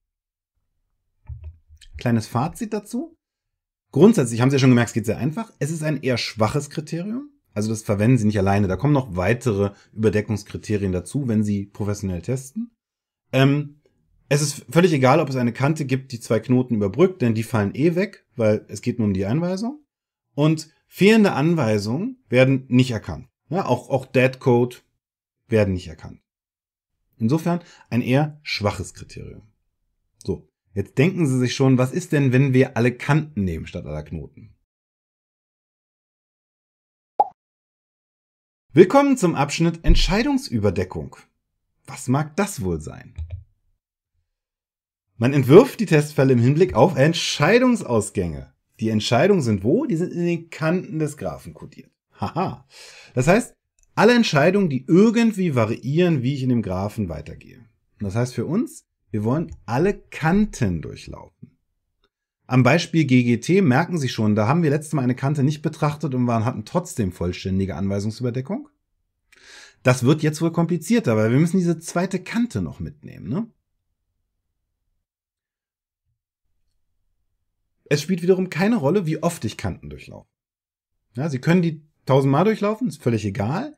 Kleines Fazit dazu. Grundsätzlich haben Sie ja schon gemerkt, es geht sehr einfach. Es ist ein eher schwaches Kriterium. Also das verwenden sie nicht alleine. Da kommen noch weitere Überdeckungskriterien dazu, wenn sie professionell testen. Ähm, es ist völlig egal, ob es eine Kante gibt, die zwei Knoten überbrückt, denn die fallen eh weg, weil es geht nur um die Einweisung. Und fehlende Anweisungen werden nicht erkannt. Ja, auch, auch Code werden nicht erkannt. Insofern ein eher schwaches Kriterium. So, jetzt denken Sie sich schon, was ist denn, wenn wir alle Kanten nehmen statt aller Knoten? Willkommen zum Abschnitt Entscheidungsüberdeckung. Was mag das wohl sein? Man entwirft die Testfälle im Hinblick auf Entscheidungsausgänge. Die Entscheidungen sind wo? Die sind in den Kanten des Graphen kodiert. Haha. Das heißt, alle Entscheidungen, die irgendwie variieren, wie ich in dem Graphen weitergehe. Das heißt für uns, wir wollen alle Kanten durchlaufen. Am Beispiel GGT merken Sie schon, da haben wir letztes Mal eine Kante nicht betrachtet und waren, hatten trotzdem vollständige Anweisungsüberdeckung. Das wird jetzt wohl komplizierter, weil wir müssen diese zweite Kante noch mitnehmen. Ne? Es spielt wiederum keine Rolle, wie oft ich Kanten durchlaufe. Ja, Sie können die tausendmal durchlaufen, ist völlig egal.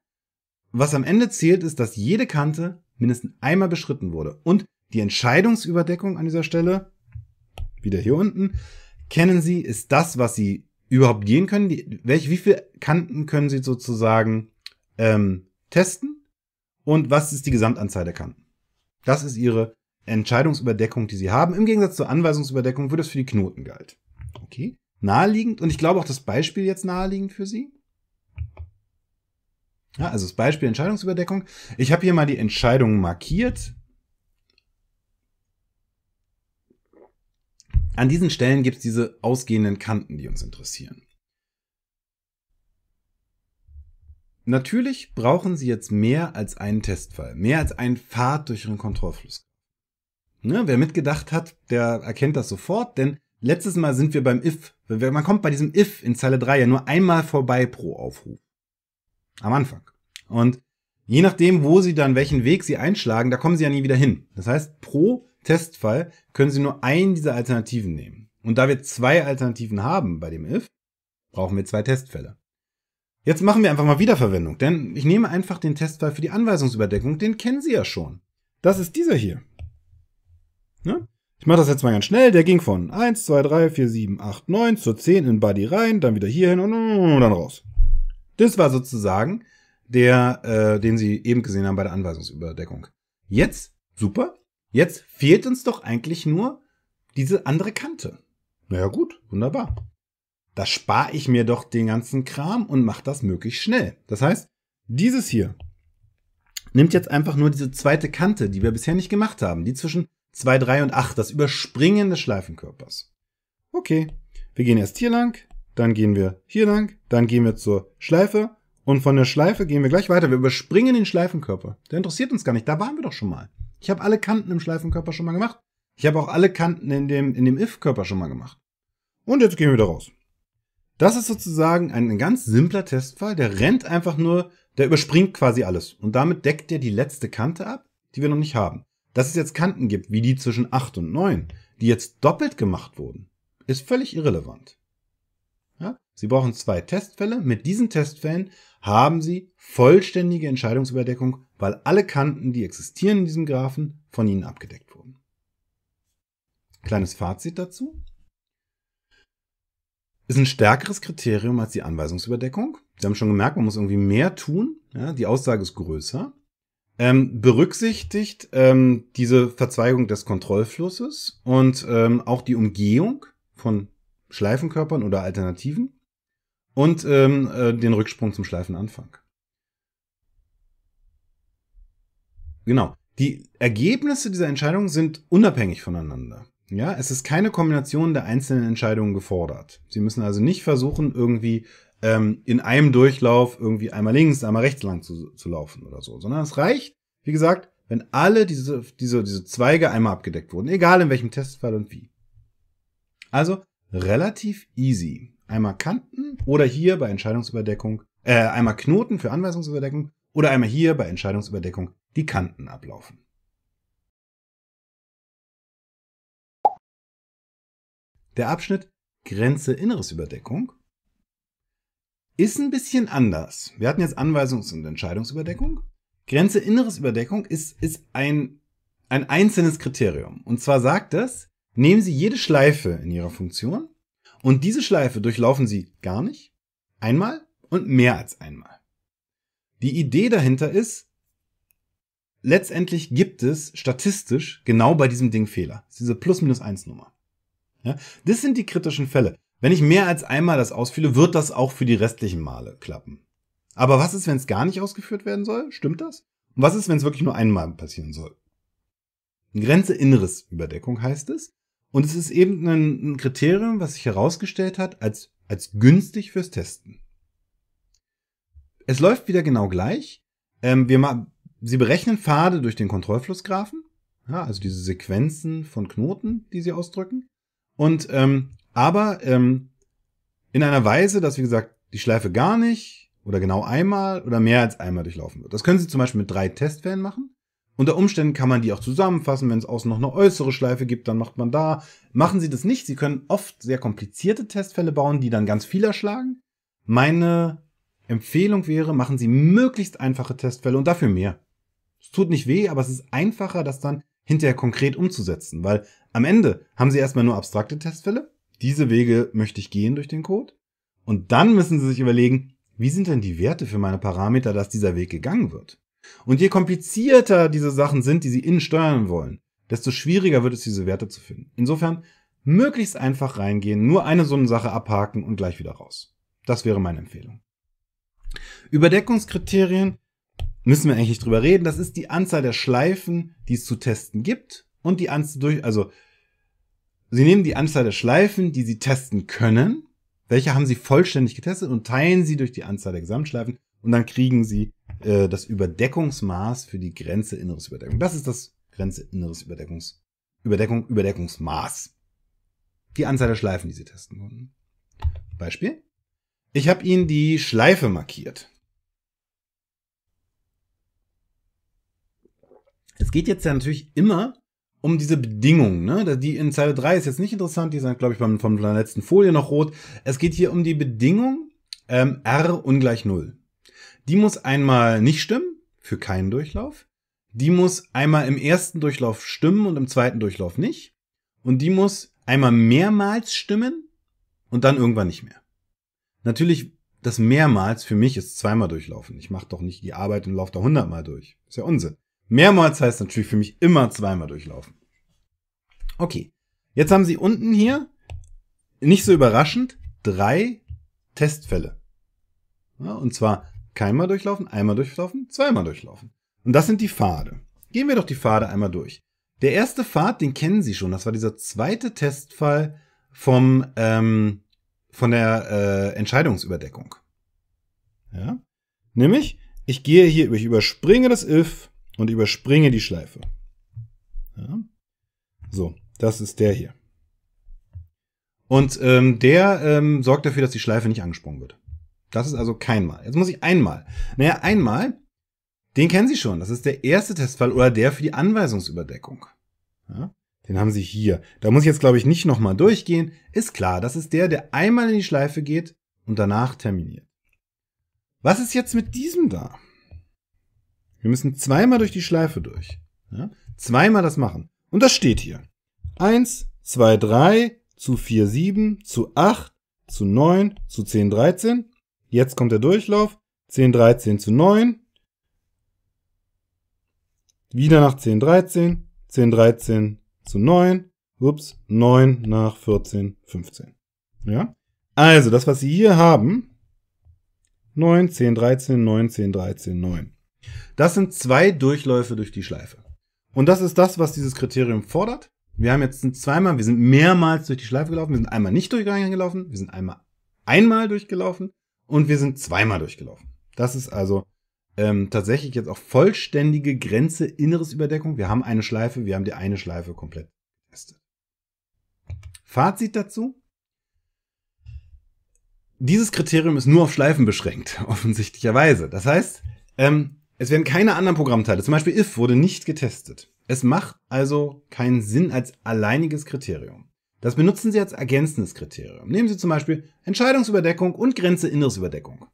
Was am Ende zählt, ist, dass jede Kante mindestens einmal beschritten wurde. Und die Entscheidungsüberdeckung an dieser Stelle wieder hier unten, kennen sie, ist das, was sie überhaupt gehen können? Die, welche, wie viele Kanten können sie sozusagen ähm, testen? Und was ist die Gesamtanzahl der Kanten? Das ist ihre Entscheidungsüberdeckung, die sie haben. Im Gegensatz zur Anweisungsüberdeckung wird das für die Knoten galt. Okay. Naheliegend. Und ich glaube auch das Beispiel jetzt naheliegend für sie. Ja, also das Beispiel Entscheidungsüberdeckung. Ich habe hier mal die Entscheidung markiert. An diesen Stellen gibt es diese ausgehenden Kanten, die uns interessieren. Natürlich brauchen Sie jetzt mehr als einen Testfall, mehr als einen Pfad durch Ihren Kontrollfluss. Ne, wer mitgedacht hat, der erkennt das sofort, denn letztes Mal sind wir beim if. Man kommt bei diesem if in Zeile 3 ja nur einmal vorbei pro Aufruf. Am Anfang. Und je nachdem, wo Sie dann welchen Weg Sie einschlagen, da kommen Sie ja nie wieder hin. Das heißt, pro Testfall können Sie nur einen dieser Alternativen nehmen. Und da wir zwei Alternativen haben bei dem if, brauchen wir zwei Testfälle. Jetzt machen wir einfach mal Wiederverwendung, denn ich nehme einfach den Testfall für die Anweisungsüberdeckung, den kennen Sie ja schon. Das ist dieser hier. Ne? Ich mache das jetzt mal ganz schnell. Der ging von 1, 2, 3, 4, 7, 8, 9 zur 10 in Buddy rein, dann wieder hier hin und dann raus. Das war sozusagen der, äh, den Sie eben gesehen haben bei der Anweisungsüberdeckung. Jetzt, super, Jetzt fehlt uns doch eigentlich nur diese andere Kante. Na ja gut, wunderbar. Da spare ich mir doch den ganzen Kram und mache das möglichst schnell. Das heißt, dieses hier nimmt jetzt einfach nur diese zweite Kante, die wir bisher nicht gemacht haben, die zwischen 2, 3 und 8, das Überspringen des Schleifenkörpers. Okay, wir gehen erst hier lang, dann gehen wir hier lang, dann gehen wir zur Schleife und von der Schleife gehen wir gleich weiter. Wir überspringen den Schleifenkörper. Der interessiert uns gar nicht, da waren wir doch schon mal. Ich habe alle Kanten im Schleifenkörper schon mal gemacht. Ich habe auch alle Kanten in dem, in dem If-Körper schon mal gemacht. Und jetzt gehen wir wieder raus. Das ist sozusagen ein ganz simpler Testfall, der rennt einfach nur, der überspringt quasi alles. Und damit deckt er die letzte Kante ab, die wir noch nicht haben. Dass es jetzt Kanten gibt, wie die zwischen 8 und 9, die jetzt doppelt gemacht wurden, ist völlig irrelevant. Ja? Sie brauchen zwei Testfälle. Mit diesen Testfällen haben Sie vollständige Entscheidungsüberdeckung, weil alle Kanten, die existieren in diesem Graphen, von Ihnen abgedeckt wurden. Kleines Fazit dazu. Ist ein stärkeres Kriterium als die Anweisungsüberdeckung. Sie haben schon gemerkt, man muss irgendwie mehr tun. Ja, die Aussage ist größer. Ähm, berücksichtigt ähm, diese Verzweigung des Kontrollflusses und ähm, auch die Umgehung von Schleifenkörpern oder Alternativen und ähm, äh, den Rücksprung zum Schleifenanfang. Genau. Die Ergebnisse dieser Entscheidung sind unabhängig voneinander. Ja, es ist keine Kombination der einzelnen Entscheidungen gefordert. Sie müssen also nicht versuchen, irgendwie ähm, in einem Durchlauf irgendwie einmal links, einmal rechts lang zu, zu laufen oder so, sondern es reicht, wie gesagt, wenn alle diese, diese, diese Zweige einmal abgedeckt wurden, egal in welchem Testfall und wie. Also relativ easy einmal Kanten oder hier bei Entscheidungsüberdeckung, äh, einmal Knoten für Anweisungsüberdeckung oder einmal hier bei Entscheidungsüberdeckung die Kanten ablaufen. Der Abschnitt Grenze Inneres Überdeckung ist ein bisschen anders. Wir hatten jetzt Anweisungs- und Entscheidungsüberdeckung. Grenze Inneres Überdeckung ist, ist ein, ein einzelnes Kriterium. Und zwar sagt es, nehmen Sie jede Schleife in Ihrer Funktion und diese Schleife durchlaufen sie gar nicht, einmal und mehr als einmal. Die Idee dahinter ist, letztendlich gibt es statistisch genau bei diesem Ding Fehler. Das ist diese Plus-Minus-1-Nummer. Ja, das sind die kritischen Fälle. Wenn ich mehr als einmal das ausfühle, wird das auch für die restlichen Male klappen. Aber was ist, wenn es gar nicht ausgeführt werden soll? Stimmt das? Und was ist, wenn es wirklich nur einmal passieren soll? Grenze Inneres Überdeckung heißt es. Und es ist eben ein, ein Kriterium, was sich herausgestellt hat als, als günstig fürs Testen. Es läuft wieder genau gleich. Ähm, wir Sie berechnen Pfade durch den Kontrollflussgrafen, ja, also diese Sequenzen von Knoten, die Sie ausdrücken. Und ähm, aber ähm, in einer Weise, dass wie gesagt die Schleife gar nicht oder genau einmal oder mehr als einmal durchlaufen wird. Das können Sie zum Beispiel mit drei Testfällen machen. Unter Umständen kann man die auch zusammenfassen, wenn es außen noch eine äußere Schleife gibt, dann macht man da. Machen Sie das nicht, Sie können oft sehr komplizierte Testfälle bauen, die dann ganz viel erschlagen. Meine Empfehlung wäre, machen Sie möglichst einfache Testfälle und dafür mehr. Es tut nicht weh, aber es ist einfacher, das dann hinterher konkret umzusetzen, weil am Ende haben Sie erstmal nur abstrakte Testfälle. Diese Wege möchte ich gehen durch den Code. Und dann müssen Sie sich überlegen, wie sind denn die Werte für meine Parameter, dass dieser Weg gegangen wird? Und je komplizierter diese Sachen sind, die sie innen steuern wollen, desto schwieriger wird es, diese Werte zu finden. Insofern möglichst einfach reingehen, nur eine so eine Sache abhaken und gleich wieder raus. Das wäre meine Empfehlung. Überdeckungskriterien müssen wir eigentlich nicht drüber reden. Das ist die Anzahl der Schleifen, die es zu testen gibt und die Anzahl durch, also Sie nehmen die Anzahl der Schleifen, die Sie testen können, welche haben Sie vollständig getestet und teilen Sie durch die Anzahl der Gesamtschleifen und dann kriegen Sie äh, das Überdeckungsmaß für die Grenze inneres Überdeckung. Das ist das Grenze inneres Überdeckungs Überdeckung Überdeckungsmaß. Die Anzahl der Schleifen, die Sie testen konnten. Beispiel. Ich habe Ihnen die Schleife markiert. Es geht jetzt ja natürlich immer um diese Bedingungen. Ne? Die in Zeile 3 ist jetzt nicht interessant, die sind, glaube ich, von der letzten Folie noch rot. Es geht hier um die Bedingung ähm, R ungleich 0. Die muss einmal nicht stimmen, für keinen Durchlauf. Die muss einmal im ersten Durchlauf stimmen und im zweiten Durchlauf nicht. Und die muss einmal mehrmals stimmen und dann irgendwann nicht mehr. Natürlich, das mehrmals für mich ist zweimal durchlaufen. Ich mache doch nicht die Arbeit und laufe da hundertmal durch. Ist ja Unsinn. Mehrmals heißt natürlich für mich immer zweimal durchlaufen. Okay, jetzt haben Sie unten hier, nicht so überraschend, drei Testfälle. Ja, und zwar Keinmal durchlaufen, einmal durchlaufen, zweimal durchlaufen. Und das sind die Pfade. Gehen wir doch die Pfade einmal durch. Der erste Pfad, den kennen Sie schon. Das war dieser zweite Testfall vom, ähm, von der äh, Entscheidungsüberdeckung. Ja? Nämlich, ich gehe hier, ich überspringe das if und überspringe die Schleife. Ja? So, das ist der hier. Und ähm, der ähm, sorgt dafür, dass die Schleife nicht angesprungen wird. Das ist also kein Mal. Jetzt muss ich einmal. Naja, einmal, den kennen Sie schon. Das ist der erste Testfall oder der für die Anweisungsüberdeckung. Ja, den haben Sie hier. Da muss ich jetzt, glaube ich, nicht nochmal durchgehen. Ist klar, das ist der, der einmal in die Schleife geht und danach terminiert. Was ist jetzt mit diesem da? Wir müssen zweimal durch die Schleife durch. Ja, zweimal das machen. Und das steht hier. Eins, zwei, drei zu vier, sieben zu acht zu neun zu zehn, dreizehn. Jetzt kommt der Durchlauf. 10, 13 zu 9. Wieder nach 10, 13. 10, 13 zu 9. Ups, 9 nach 14, 15. Ja? Also, das, was Sie hier haben, 9, 10, 13, 9, 10, 13, 9. Das sind zwei Durchläufe durch die Schleife. Und das ist das, was dieses Kriterium fordert. Wir haben jetzt zweimal, wir sind mehrmals durch die Schleife gelaufen, wir sind einmal nicht gelaufen, wir sind einmal einmal durchgelaufen und wir sind zweimal durchgelaufen. Das ist also ähm, tatsächlich jetzt auch vollständige Grenze inneres Überdeckung. Wir haben eine Schleife, wir haben die eine Schleife komplett getestet. Fazit dazu. Dieses Kriterium ist nur auf Schleifen beschränkt, [LAUGHS] offensichtlicherweise. Das heißt, ähm, es werden keine anderen Programmteile, zum Beispiel if, wurde nicht getestet. Es macht also keinen Sinn als alleiniges Kriterium. Das benutzen Sie als ergänzendes Kriterium. Nehmen Sie zum Beispiel Entscheidungsüberdeckung und Grenze Inneresüberdeckung.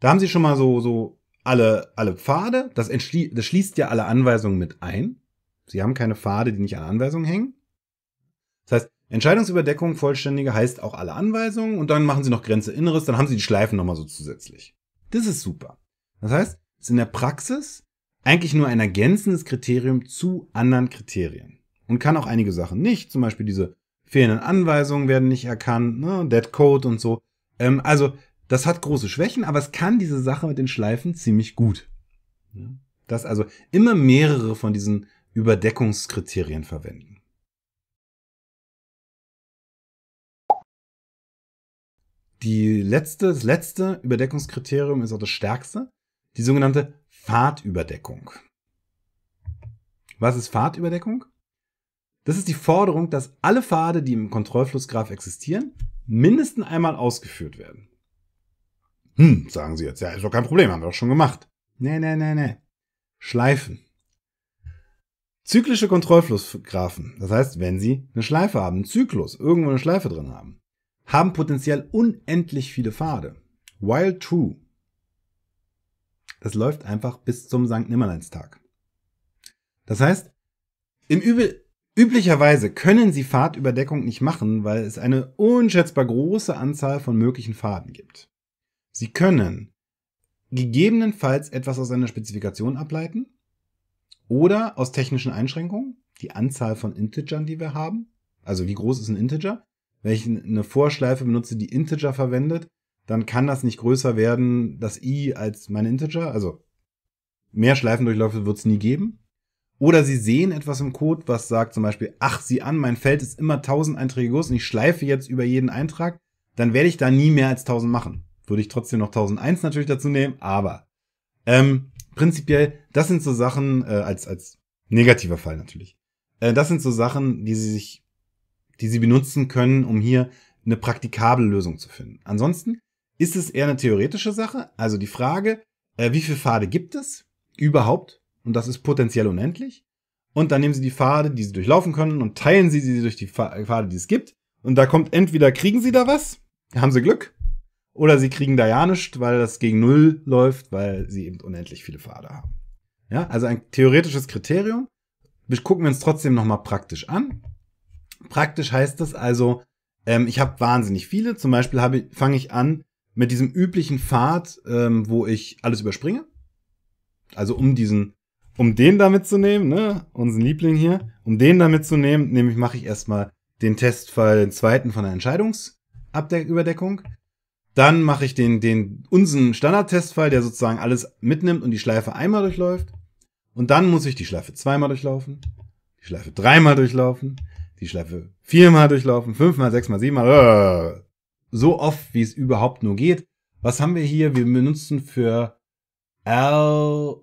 Da haben Sie schon mal so, so alle, alle Pfade. Das, entschli das schließt ja alle Anweisungen mit ein. Sie haben keine Pfade, die nicht an Anweisungen hängen. Das heißt, Entscheidungsüberdeckung vollständige heißt auch alle Anweisungen und dann machen Sie noch Grenze Inneres, dann haben Sie die Schleifen nochmal so zusätzlich. Das ist super. Das heißt, es ist in der Praxis eigentlich nur ein ergänzendes Kriterium zu anderen Kriterien und kann auch einige Sachen nicht, zum Beispiel diese fehlenden Anweisungen werden nicht erkannt, ne? Dead Code und so. Ähm, also, das hat große Schwächen, aber es kann diese Sache mit den Schleifen ziemlich gut. Das also immer mehrere von diesen Überdeckungskriterien verwenden. Die letzte, das letzte Überdeckungskriterium ist auch das stärkste, die sogenannte Fahrtüberdeckung. Was ist Fahrtüberdeckung? Das ist die Forderung, dass alle Pfade, die im Kontrollflussgraph existieren, mindestens einmal ausgeführt werden. Hm, sagen Sie jetzt. Ja, ist doch kein Problem, haben wir doch schon gemacht. Nee, nee, nee, nee. Schleifen. Zyklische Kontrollflussgraphen, das heißt, wenn Sie eine Schleife haben, einen Zyklus, irgendwo eine Schleife drin haben, haben potenziell unendlich viele Pfade. While true. Das läuft einfach bis zum Sankt nimmerleins tag Das heißt, im Übel Üblicherweise können sie Fahrtüberdeckung nicht machen, weil es eine unschätzbar große Anzahl von möglichen Faden gibt. Sie können gegebenenfalls etwas aus einer Spezifikation ableiten oder aus technischen Einschränkungen, die Anzahl von Integern, die wir haben. Also wie groß ist ein Integer? Wenn ich eine Vorschleife benutze, die Integer verwendet, dann kann das nicht größer werden, das i als mein Integer. Also mehr Schleifendurchläufe wird es nie geben. Oder sie sehen etwas im Code, was sagt zum Beispiel, ach, sieh an, mein Feld ist immer 1000 Einträge groß und ich schleife jetzt über jeden Eintrag, dann werde ich da nie mehr als 1000 machen. Würde ich trotzdem noch 1001 natürlich dazu nehmen, aber ähm, prinzipiell, das sind so Sachen, äh, als, als negativer Fall natürlich, äh, das sind so Sachen, die sie sich, die sie benutzen können, um hier eine praktikable Lösung zu finden. Ansonsten ist es eher eine theoretische Sache, also die Frage, äh, wie viele Pfade gibt es überhaupt? und das ist potenziell unendlich. Und dann nehmen sie die Pfade, die sie durchlaufen können, und teilen sie sie durch die Pfade, die es gibt. Und da kommt entweder kriegen sie da was, haben sie Glück, oder sie kriegen da ja nichts, weil das gegen Null läuft, weil sie eben unendlich viele Pfade haben. Ja, also ein theoretisches Kriterium. Wir gucken wir uns trotzdem nochmal praktisch an. Praktisch heißt das also, ähm, ich habe wahnsinnig viele. Zum Beispiel fange ich an mit diesem üblichen Pfad, ähm, wo ich alles überspringe. Also um diesen um den da mitzunehmen, ne, unseren Liebling hier, um den da mitzunehmen, nämlich mache ich erstmal den Testfall, den zweiten von der Entscheidungsüberdeckung. Dann mache ich den, den, unseren Standardtestfall, der sozusagen alles mitnimmt und die Schleife einmal durchläuft. Und dann muss ich die Schleife zweimal durchlaufen, die Schleife dreimal durchlaufen, die Schleife viermal durchlaufen, fünfmal, sechsmal, siebenmal, äh, so oft, wie es überhaupt nur geht. Was haben wir hier? Wir benutzen für L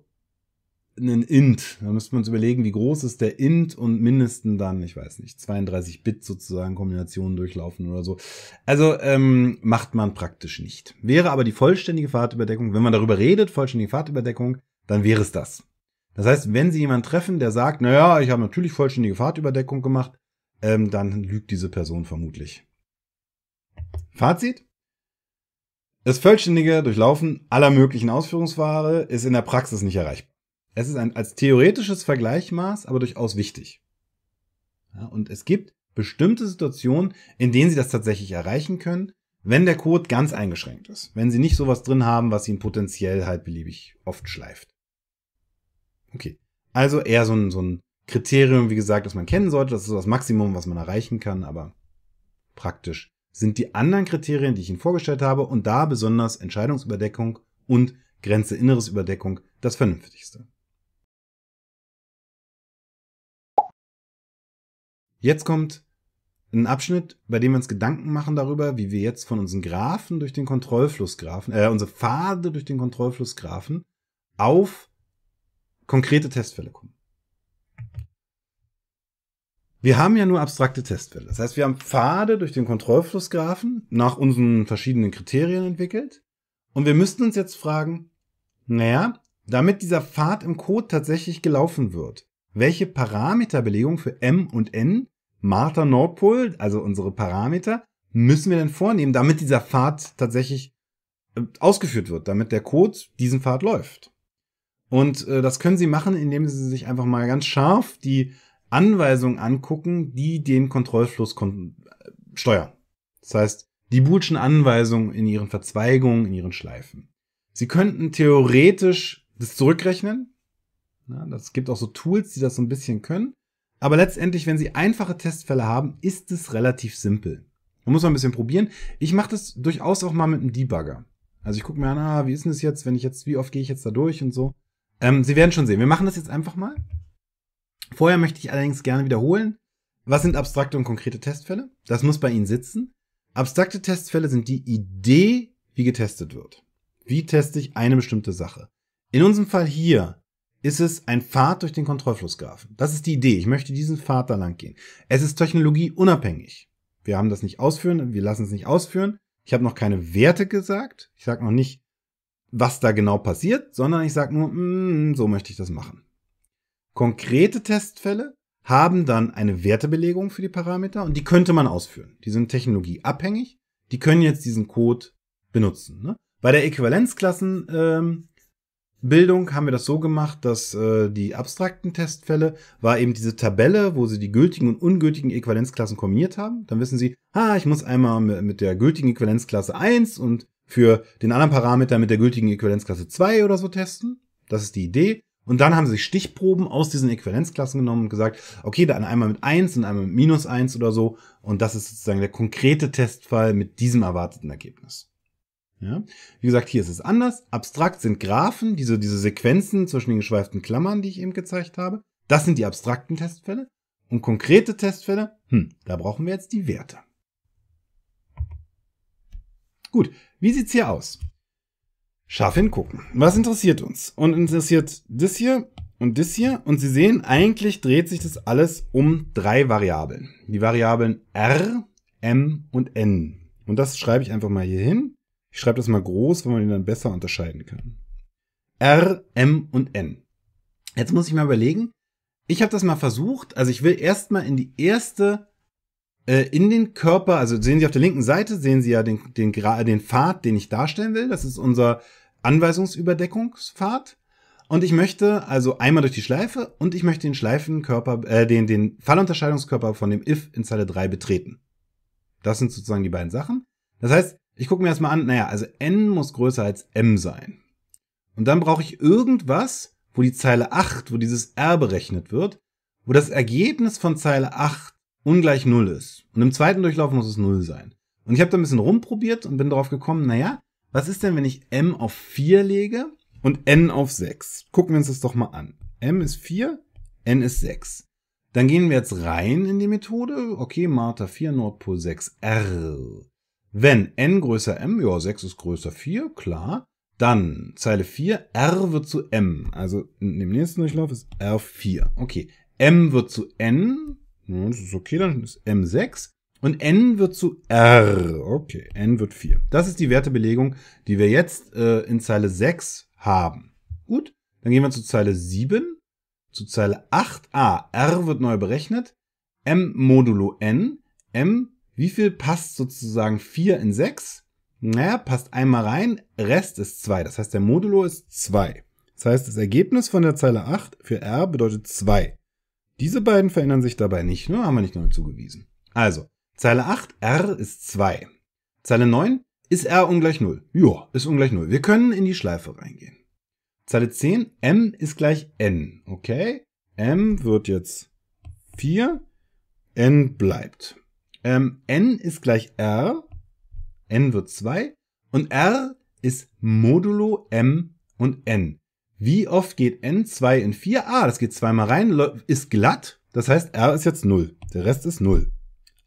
einen int. Da müsste man uns überlegen, wie groß ist der int und mindestens dann, ich weiß nicht, 32 Bit sozusagen Kombinationen durchlaufen oder so. Also ähm, macht man praktisch nicht. Wäre aber die vollständige Fahrtüberdeckung, wenn man darüber redet, vollständige Fahrtüberdeckung, dann wäre es das. Das heißt, wenn Sie jemanden treffen, der sagt, naja, ich habe natürlich vollständige Fahrtüberdeckung gemacht, ähm, dann lügt diese Person vermutlich. Fazit? Das vollständige Durchlaufen aller möglichen Ausführungsware ist in der Praxis nicht erreichbar. Es ist ein als theoretisches Vergleichmaß, aber durchaus wichtig. Ja, und es gibt bestimmte Situationen, in denen Sie das tatsächlich erreichen können, wenn der Code ganz eingeschränkt ist. Wenn Sie nicht sowas drin haben, was Ihnen potenziell halt beliebig oft schleift. Okay. Also eher so ein, so ein Kriterium, wie gesagt, das man kennen sollte. Das ist das Maximum, was man erreichen kann, aber praktisch sind die anderen Kriterien, die ich Ihnen vorgestellt habe, und da besonders Entscheidungsüberdeckung und Grenze inneres Überdeckung das vernünftigste. Jetzt kommt ein Abschnitt, bei dem wir uns Gedanken machen darüber, wie wir jetzt von unseren Graphen durch den Kontrollfluss Graphen, äh, unsere Pfade durch den Kontrollfluss Graphen auf konkrete Testfälle kommen. Wir haben ja nur abstrakte Testfälle. Das heißt, wir haben Pfade durch den Kontrollfluss nach unseren verschiedenen Kriterien entwickelt. Und wir müssten uns jetzt fragen, naja, damit dieser Pfad im Code tatsächlich gelaufen wird, welche Parameterbelegung für m und n Martha Nordpol, also unsere Parameter, müssen wir denn vornehmen, damit dieser Pfad tatsächlich äh, ausgeführt wird, damit der Code diesen Pfad läuft. Und äh, das können Sie machen, indem Sie sich einfach mal ganz scharf die Anweisungen angucken, die den Kontrollfluss kon äh, steuern. Das heißt, die boolschen Anweisungen in ihren Verzweigungen, in ihren Schleifen. Sie könnten theoretisch das zurückrechnen. Ja, das gibt auch so Tools, die das so ein bisschen können. Aber letztendlich, wenn Sie einfache Testfälle haben, ist es relativ simpel. Man muss mal ein bisschen probieren. Ich mache das durchaus auch mal mit einem Debugger. Also ich gucke mir an, ah, wie ist denn das jetzt, wenn ich jetzt, wie oft gehe ich jetzt da durch und so. Ähm, Sie werden schon sehen. Wir machen das jetzt einfach mal. Vorher möchte ich allerdings gerne wiederholen. Was sind abstrakte und konkrete Testfälle? Das muss bei Ihnen sitzen. Abstrakte Testfälle sind die Idee, wie getestet wird. Wie teste ich eine bestimmte Sache? In unserem Fall hier ist es ein Pfad durch den Kontrollflussgrafen. Das ist die Idee. Ich möchte diesen Pfad da lang gehen. Es ist technologieunabhängig. Wir haben das nicht ausführen, wir lassen es nicht ausführen. Ich habe noch keine Werte gesagt. Ich sage noch nicht, was da genau passiert, sondern ich sage nur, mm, so möchte ich das machen. Konkrete Testfälle haben dann eine Wertebelegung für die Parameter und die könnte man ausführen. Die sind technologieabhängig. Die können jetzt diesen Code benutzen. Ne? Bei der Äquivalenzklassen ähm, Bildung haben wir das so gemacht, dass äh, die abstrakten Testfälle war eben diese Tabelle, wo sie die gültigen und ungültigen Äquivalenzklassen kombiniert haben. Dann wissen sie, ah, ich muss einmal mit der gültigen Äquivalenzklasse 1 und für den anderen Parameter mit der gültigen Äquivalenzklasse 2 oder so testen. Das ist die Idee. Und dann haben sie Stichproben aus diesen Äquivalenzklassen genommen und gesagt, okay, dann einmal mit 1 und einmal mit minus 1 oder so. Und das ist sozusagen der konkrete Testfall mit diesem erwarteten Ergebnis. Ja? Wie gesagt, hier ist es anders. Abstrakt sind Graphen, diese, diese Sequenzen zwischen den geschweiften Klammern, die ich eben gezeigt habe. Das sind die abstrakten Testfälle. Und konkrete Testfälle, hm, da brauchen wir jetzt die Werte. Gut, wie sieht's hier aus? Scharf hingucken. Was interessiert uns? Und interessiert das hier und das hier. Und Sie sehen, eigentlich dreht sich das alles um drei Variablen. Die Variablen r, m und n. Und das schreibe ich einfach mal hier hin. Ich schreibe das mal groß, weil man ihn dann besser unterscheiden kann. R, M und N. Jetzt muss ich mal überlegen. Ich habe das mal versucht. Also ich will erstmal in die erste, äh, in den Körper, also sehen Sie auf der linken Seite, sehen Sie ja den, den, Gra den Pfad, den ich darstellen will. Das ist unser Anweisungsüberdeckungspfad. Und ich möchte also einmal durch die Schleife und ich möchte den Schleifenkörper, äh, den, den Fallunterscheidungskörper von dem if in Zeile 3 betreten. Das sind sozusagen die beiden Sachen. Das heißt, ich gucke mir das mal an. Naja, also n muss größer als m sein. Und dann brauche ich irgendwas, wo die Zeile 8, wo dieses r berechnet wird, wo das Ergebnis von Zeile 8 ungleich 0 ist. Und im zweiten Durchlauf muss es 0 sein. Und ich habe da ein bisschen rumprobiert und bin drauf gekommen, naja, was ist denn, wenn ich m auf 4 lege und n auf 6? Gucken wir uns das doch mal an. m ist 4, n ist 6. Dann gehen wir jetzt rein in die Methode. Okay, Martha 4, Nordpol 6, r. Wenn n größer m, ja, 6 ist größer 4, klar. Dann Zeile 4, r wird zu m. Also im nächsten Durchlauf ist r4. Okay, m wird zu n. das ist okay, dann ist m 6. Und n wird zu r. Okay, n wird 4. Das ist die Wertebelegung, die wir jetzt äh, in Zeile 6 haben. Gut, dann gehen wir zu Zeile 7, zu Zeile 8a. Ah, r wird neu berechnet. m modulo n. m wie viel passt sozusagen 4 in 6? Naja, passt einmal rein, Rest ist 2. Das heißt, der Modulo ist 2. Das heißt, das Ergebnis von der Zeile 8 für R bedeutet 2. Diese beiden verändern sich dabei nicht, ne? haben wir nicht neu zugewiesen. Also, Zeile 8, R ist 2. Zeile 9, ist R ungleich 0? Ja, ist ungleich 0. Wir können in die Schleife reingehen. Zeile 10, M ist gleich N. Okay, M wird jetzt 4, N bleibt. Ähm, n ist gleich r, n wird 2 und r ist modulo m und n. Wie oft geht n 2 in 4? Ah, das geht zweimal rein, ist glatt. Das heißt, r ist jetzt 0. Der Rest ist 0.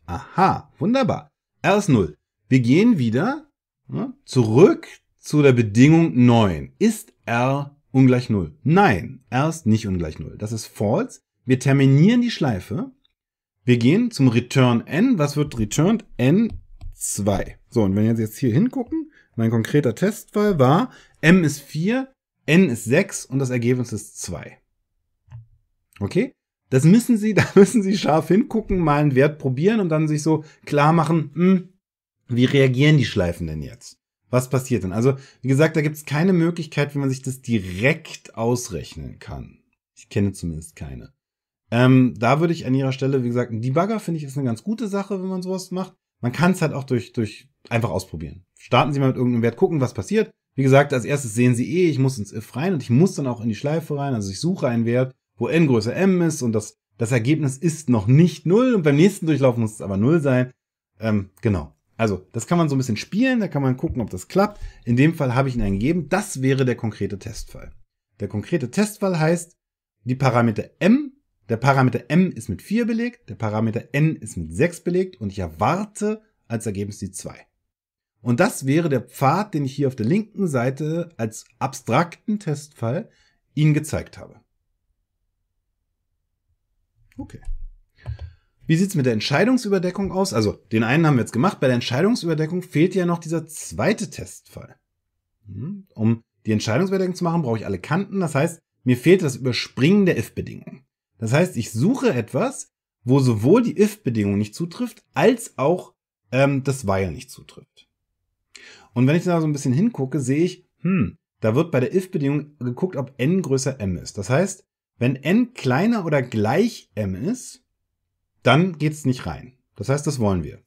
Aha, wunderbar. R ist 0. Wir gehen wieder ne, zurück zu der Bedingung 9. Ist r ungleich 0? Nein, r ist nicht ungleich 0. Das ist false. Wir terminieren die Schleife wir gehen zum Return n. Was wird returned? n2. So, und wenn wir jetzt hier hingucken, mein konkreter Testfall war, m ist 4, n ist 6 und das Ergebnis ist 2. Okay? Das müssen Sie, [LAUGHS] da müssen Sie scharf hingucken, mal einen Wert probieren und dann sich so klar machen, hm, wie reagieren die Schleifen denn jetzt? Was passiert denn? Also, wie gesagt, da gibt es keine Möglichkeit, wie man sich das direkt ausrechnen kann. Ich kenne zumindest keine. Ähm, da würde ich an ihrer Stelle, wie gesagt, ein Debugger finde ich ist eine ganz gute Sache, wenn man sowas macht. Man kann es halt auch durch, durch einfach ausprobieren. Starten Sie mal mit irgendeinem Wert, gucken, was passiert. Wie gesagt, als erstes sehen Sie eh, ich muss ins if rein und ich muss dann auch in die Schleife rein. Also ich suche einen Wert, wo n größer m ist und das, das Ergebnis ist noch nicht null und beim nächsten Durchlauf muss es aber null sein. Ähm, genau. Also, das kann man so ein bisschen spielen, da kann man gucken, ob das klappt. In dem Fall habe ich ihn eingegeben. Das wäre der konkrete Testfall. Der konkrete Testfall heißt, die Parameter m der Parameter m ist mit 4 belegt, der Parameter n ist mit 6 belegt und ich erwarte als Ergebnis die 2. Und das wäre der Pfad, den ich hier auf der linken Seite als abstrakten Testfall Ihnen gezeigt habe. Okay. Wie sieht's mit der Entscheidungsüberdeckung aus? Also den einen haben wir jetzt gemacht. Bei der Entscheidungsüberdeckung fehlt ja noch dieser zweite Testfall. Hm, um die Entscheidungsüberdeckung zu machen, brauche ich alle Kanten. Das heißt, mir fehlt das Überspringen der if bedingungen das heißt, ich suche etwas, wo sowohl die if-Bedingung nicht zutrifft, als auch ähm, das while nicht zutrifft. Und wenn ich da so ein bisschen hingucke, sehe ich, hm, da wird bei der if-Bedingung geguckt, ob n größer m ist. Das heißt, wenn n kleiner oder gleich m ist, dann geht's nicht rein. Das heißt, das wollen wir.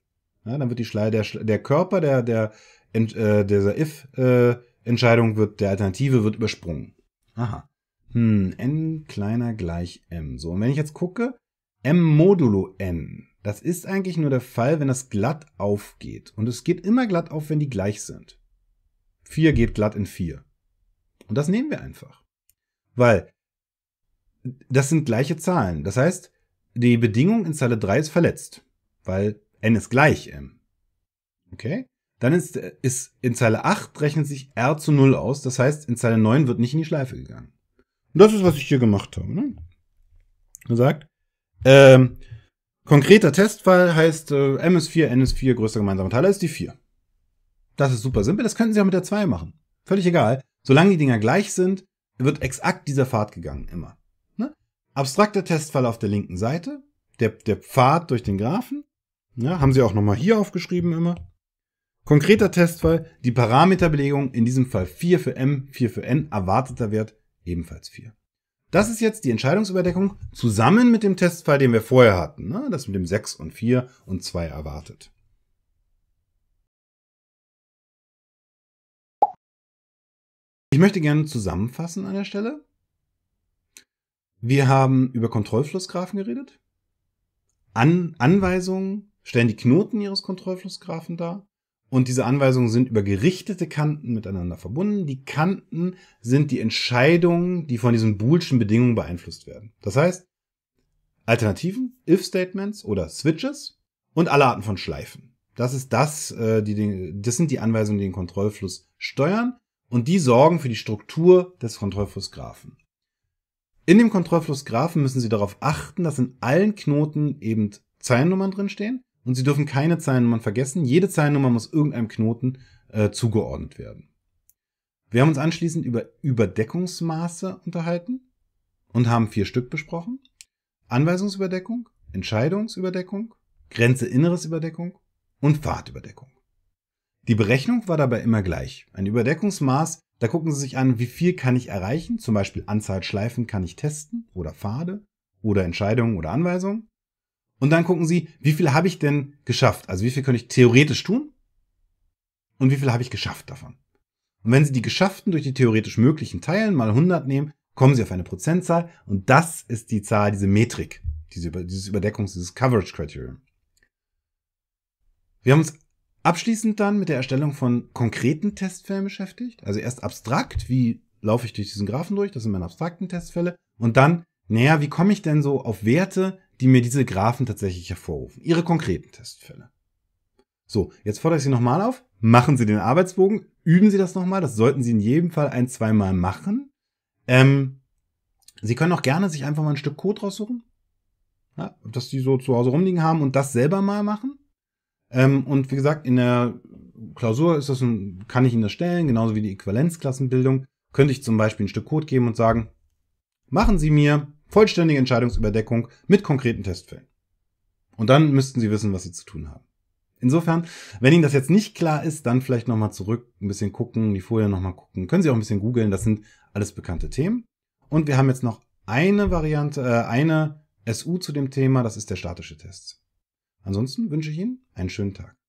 Ja, dann wird die Schle der, der Körper der, der, äh, dieser if-Entscheidung äh, wird, der Alternative wird übersprungen. Aha. Hm, n kleiner gleich m. So, und wenn ich jetzt gucke, m modulo n, das ist eigentlich nur der Fall, wenn das glatt aufgeht. Und es geht immer glatt auf, wenn die gleich sind. 4 geht glatt in 4. Und das nehmen wir einfach. Weil das sind gleiche Zahlen. Das heißt, die Bedingung in Zeile 3 ist verletzt, weil n ist gleich m. Okay? Dann ist, äh, ist in Zeile 8 rechnet sich r zu 0 aus. Das heißt, in Zeile 9 wird nicht in die Schleife gegangen. Und das ist, was ich hier gemacht habe. Ne? Er sagt, ähm, konkreter Testfall heißt äh, MS4, NS4, größter gemeinsamer Teiler ist die 4. Das ist super simpel, das könnten Sie auch mit der 2 machen. Völlig egal. Solange die Dinger gleich sind, wird exakt dieser Pfad gegangen, immer. Ne? Abstrakter Testfall auf der linken Seite, der, der Pfad durch den Graphen, ja, ne? haben Sie auch nochmal hier aufgeschrieben immer. Konkreter Testfall, die Parameterbelegung, in diesem Fall 4 für M, 4 für N, erwarteter Wert ebenfalls 4. Das ist jetzt die Entscheidungsüberdeckung zusammen mit dem Testfall, den wir vorher hatten. Ne? Das mit dem 6 und 4 und 2 erwartet. Ich möchte gerne zusammenfassen an der Stelle. Wir haben über Kontrollflussgrafen geredet. An Anweisungen stellen die Knoten ihres Kontrollflussgrafen dar und diese Anweisungen sind über gerichtete Kanten miteinander verbunden. Die Kanten sind die Entscheidungen, die von diesen boolschen Bedingungen beeinflusst werden. Das heißt, Alternativen, If-Statements oder Switches und alle Arten von Schleifen. Das ist das, äh, die, das sind die Anweisungen, die den Kontrollfluss steuern und die sorgen für die Struktur des Kontrollflussgrafen. In dem Kontrollflussgrafen müssen Sie darauf achten, dass in allen Knoten eben Zeilennummern drinstehen und sie dürfen keine Zeilennummern vergessen. Jede Zeilennummer muss irgendeinem Knoten äh, zugeordnet werden. Wir haben uns anschließend über Überdeckungsmaße unterhalten und haben vier Stück besprochen. Anweisungsüberdeckung, Entscheidungsüberdeckung, Grenze inneres Überdeckung und Fahrtüberdeckung. Die Berechnung war dabei immer gleich. Ein Überdeckungsmaß, da gucken Sie sich an, wie viel kann ich erreichen, zum Beispiel Anzahl Schleifen kann ich testen oder Pfade oder Entscheidungen oder Anweisungen. Und dann gucken sie, wie viel habe ich denn geschafft? Also wie viel könnte ich theoretisch tun? Und wie viel habe ich geschafft davon? Und wenn sie die geschafften durch die theoretisch möglichen Teilen mal 100 nehmen, kommen sie auf eine Prozentzahl. Und das ist die Zahl, diese Metrik, diese, dieses Überdeckungs-, dieses Coverage Criterion. Wir haben uns abschließend dann mit der Erstellung von konkreten Testfällen beschäftigt. Also erst abstrakt, wie laufe ich durch diesen Graphen durch? Das sind meine abstrakten Testfälle. Und dann, naja, wie komme ich denn so auf Werte, die mir diese Graphen tatsächlich hervorrufen. Ihre konkreten Testfälle. So, jetzt fordere ich Sie nochmal auf. Machen Sie den Arbeitsbogen. Üben Sie das nochmal. Das sollten Sie in jedem Fall ein, zweimal machen. Ähm, Sie können auch gerne sich einfach mal ein Stück Code raussuchen. Ja, dass Sie so zu Hause rumliegen haben und das selber mal machen. Ähm, und wie gesagt, in der Klausur ist das ein, kann ich Ihnen das stellen, genauso wie die Äquivalenzklassenbildung. Könnte ich zum Beispiel ein Stück Code geben und sagen, machen Sie mir Vollständige Entscheidungsüberdeckung mit konkreten Testfällen. Und dann müssten Sie wissen, was Sie zu tun haben. Insofern, wenn Ihnen das jetzt nicht klar ist, dann vielleicht nochmal zurück, ein bisschen gucken, die Folien nochmal gucken. Können Sie auch ein bisschen googeln, das sind alles bekannte Themen. Und wir haben jetzt noch eine Variante, äh, eine SU zu dem Thema, das ist der statische Test. Ansonsten wünsche ich Ihnen einen schönen Tag.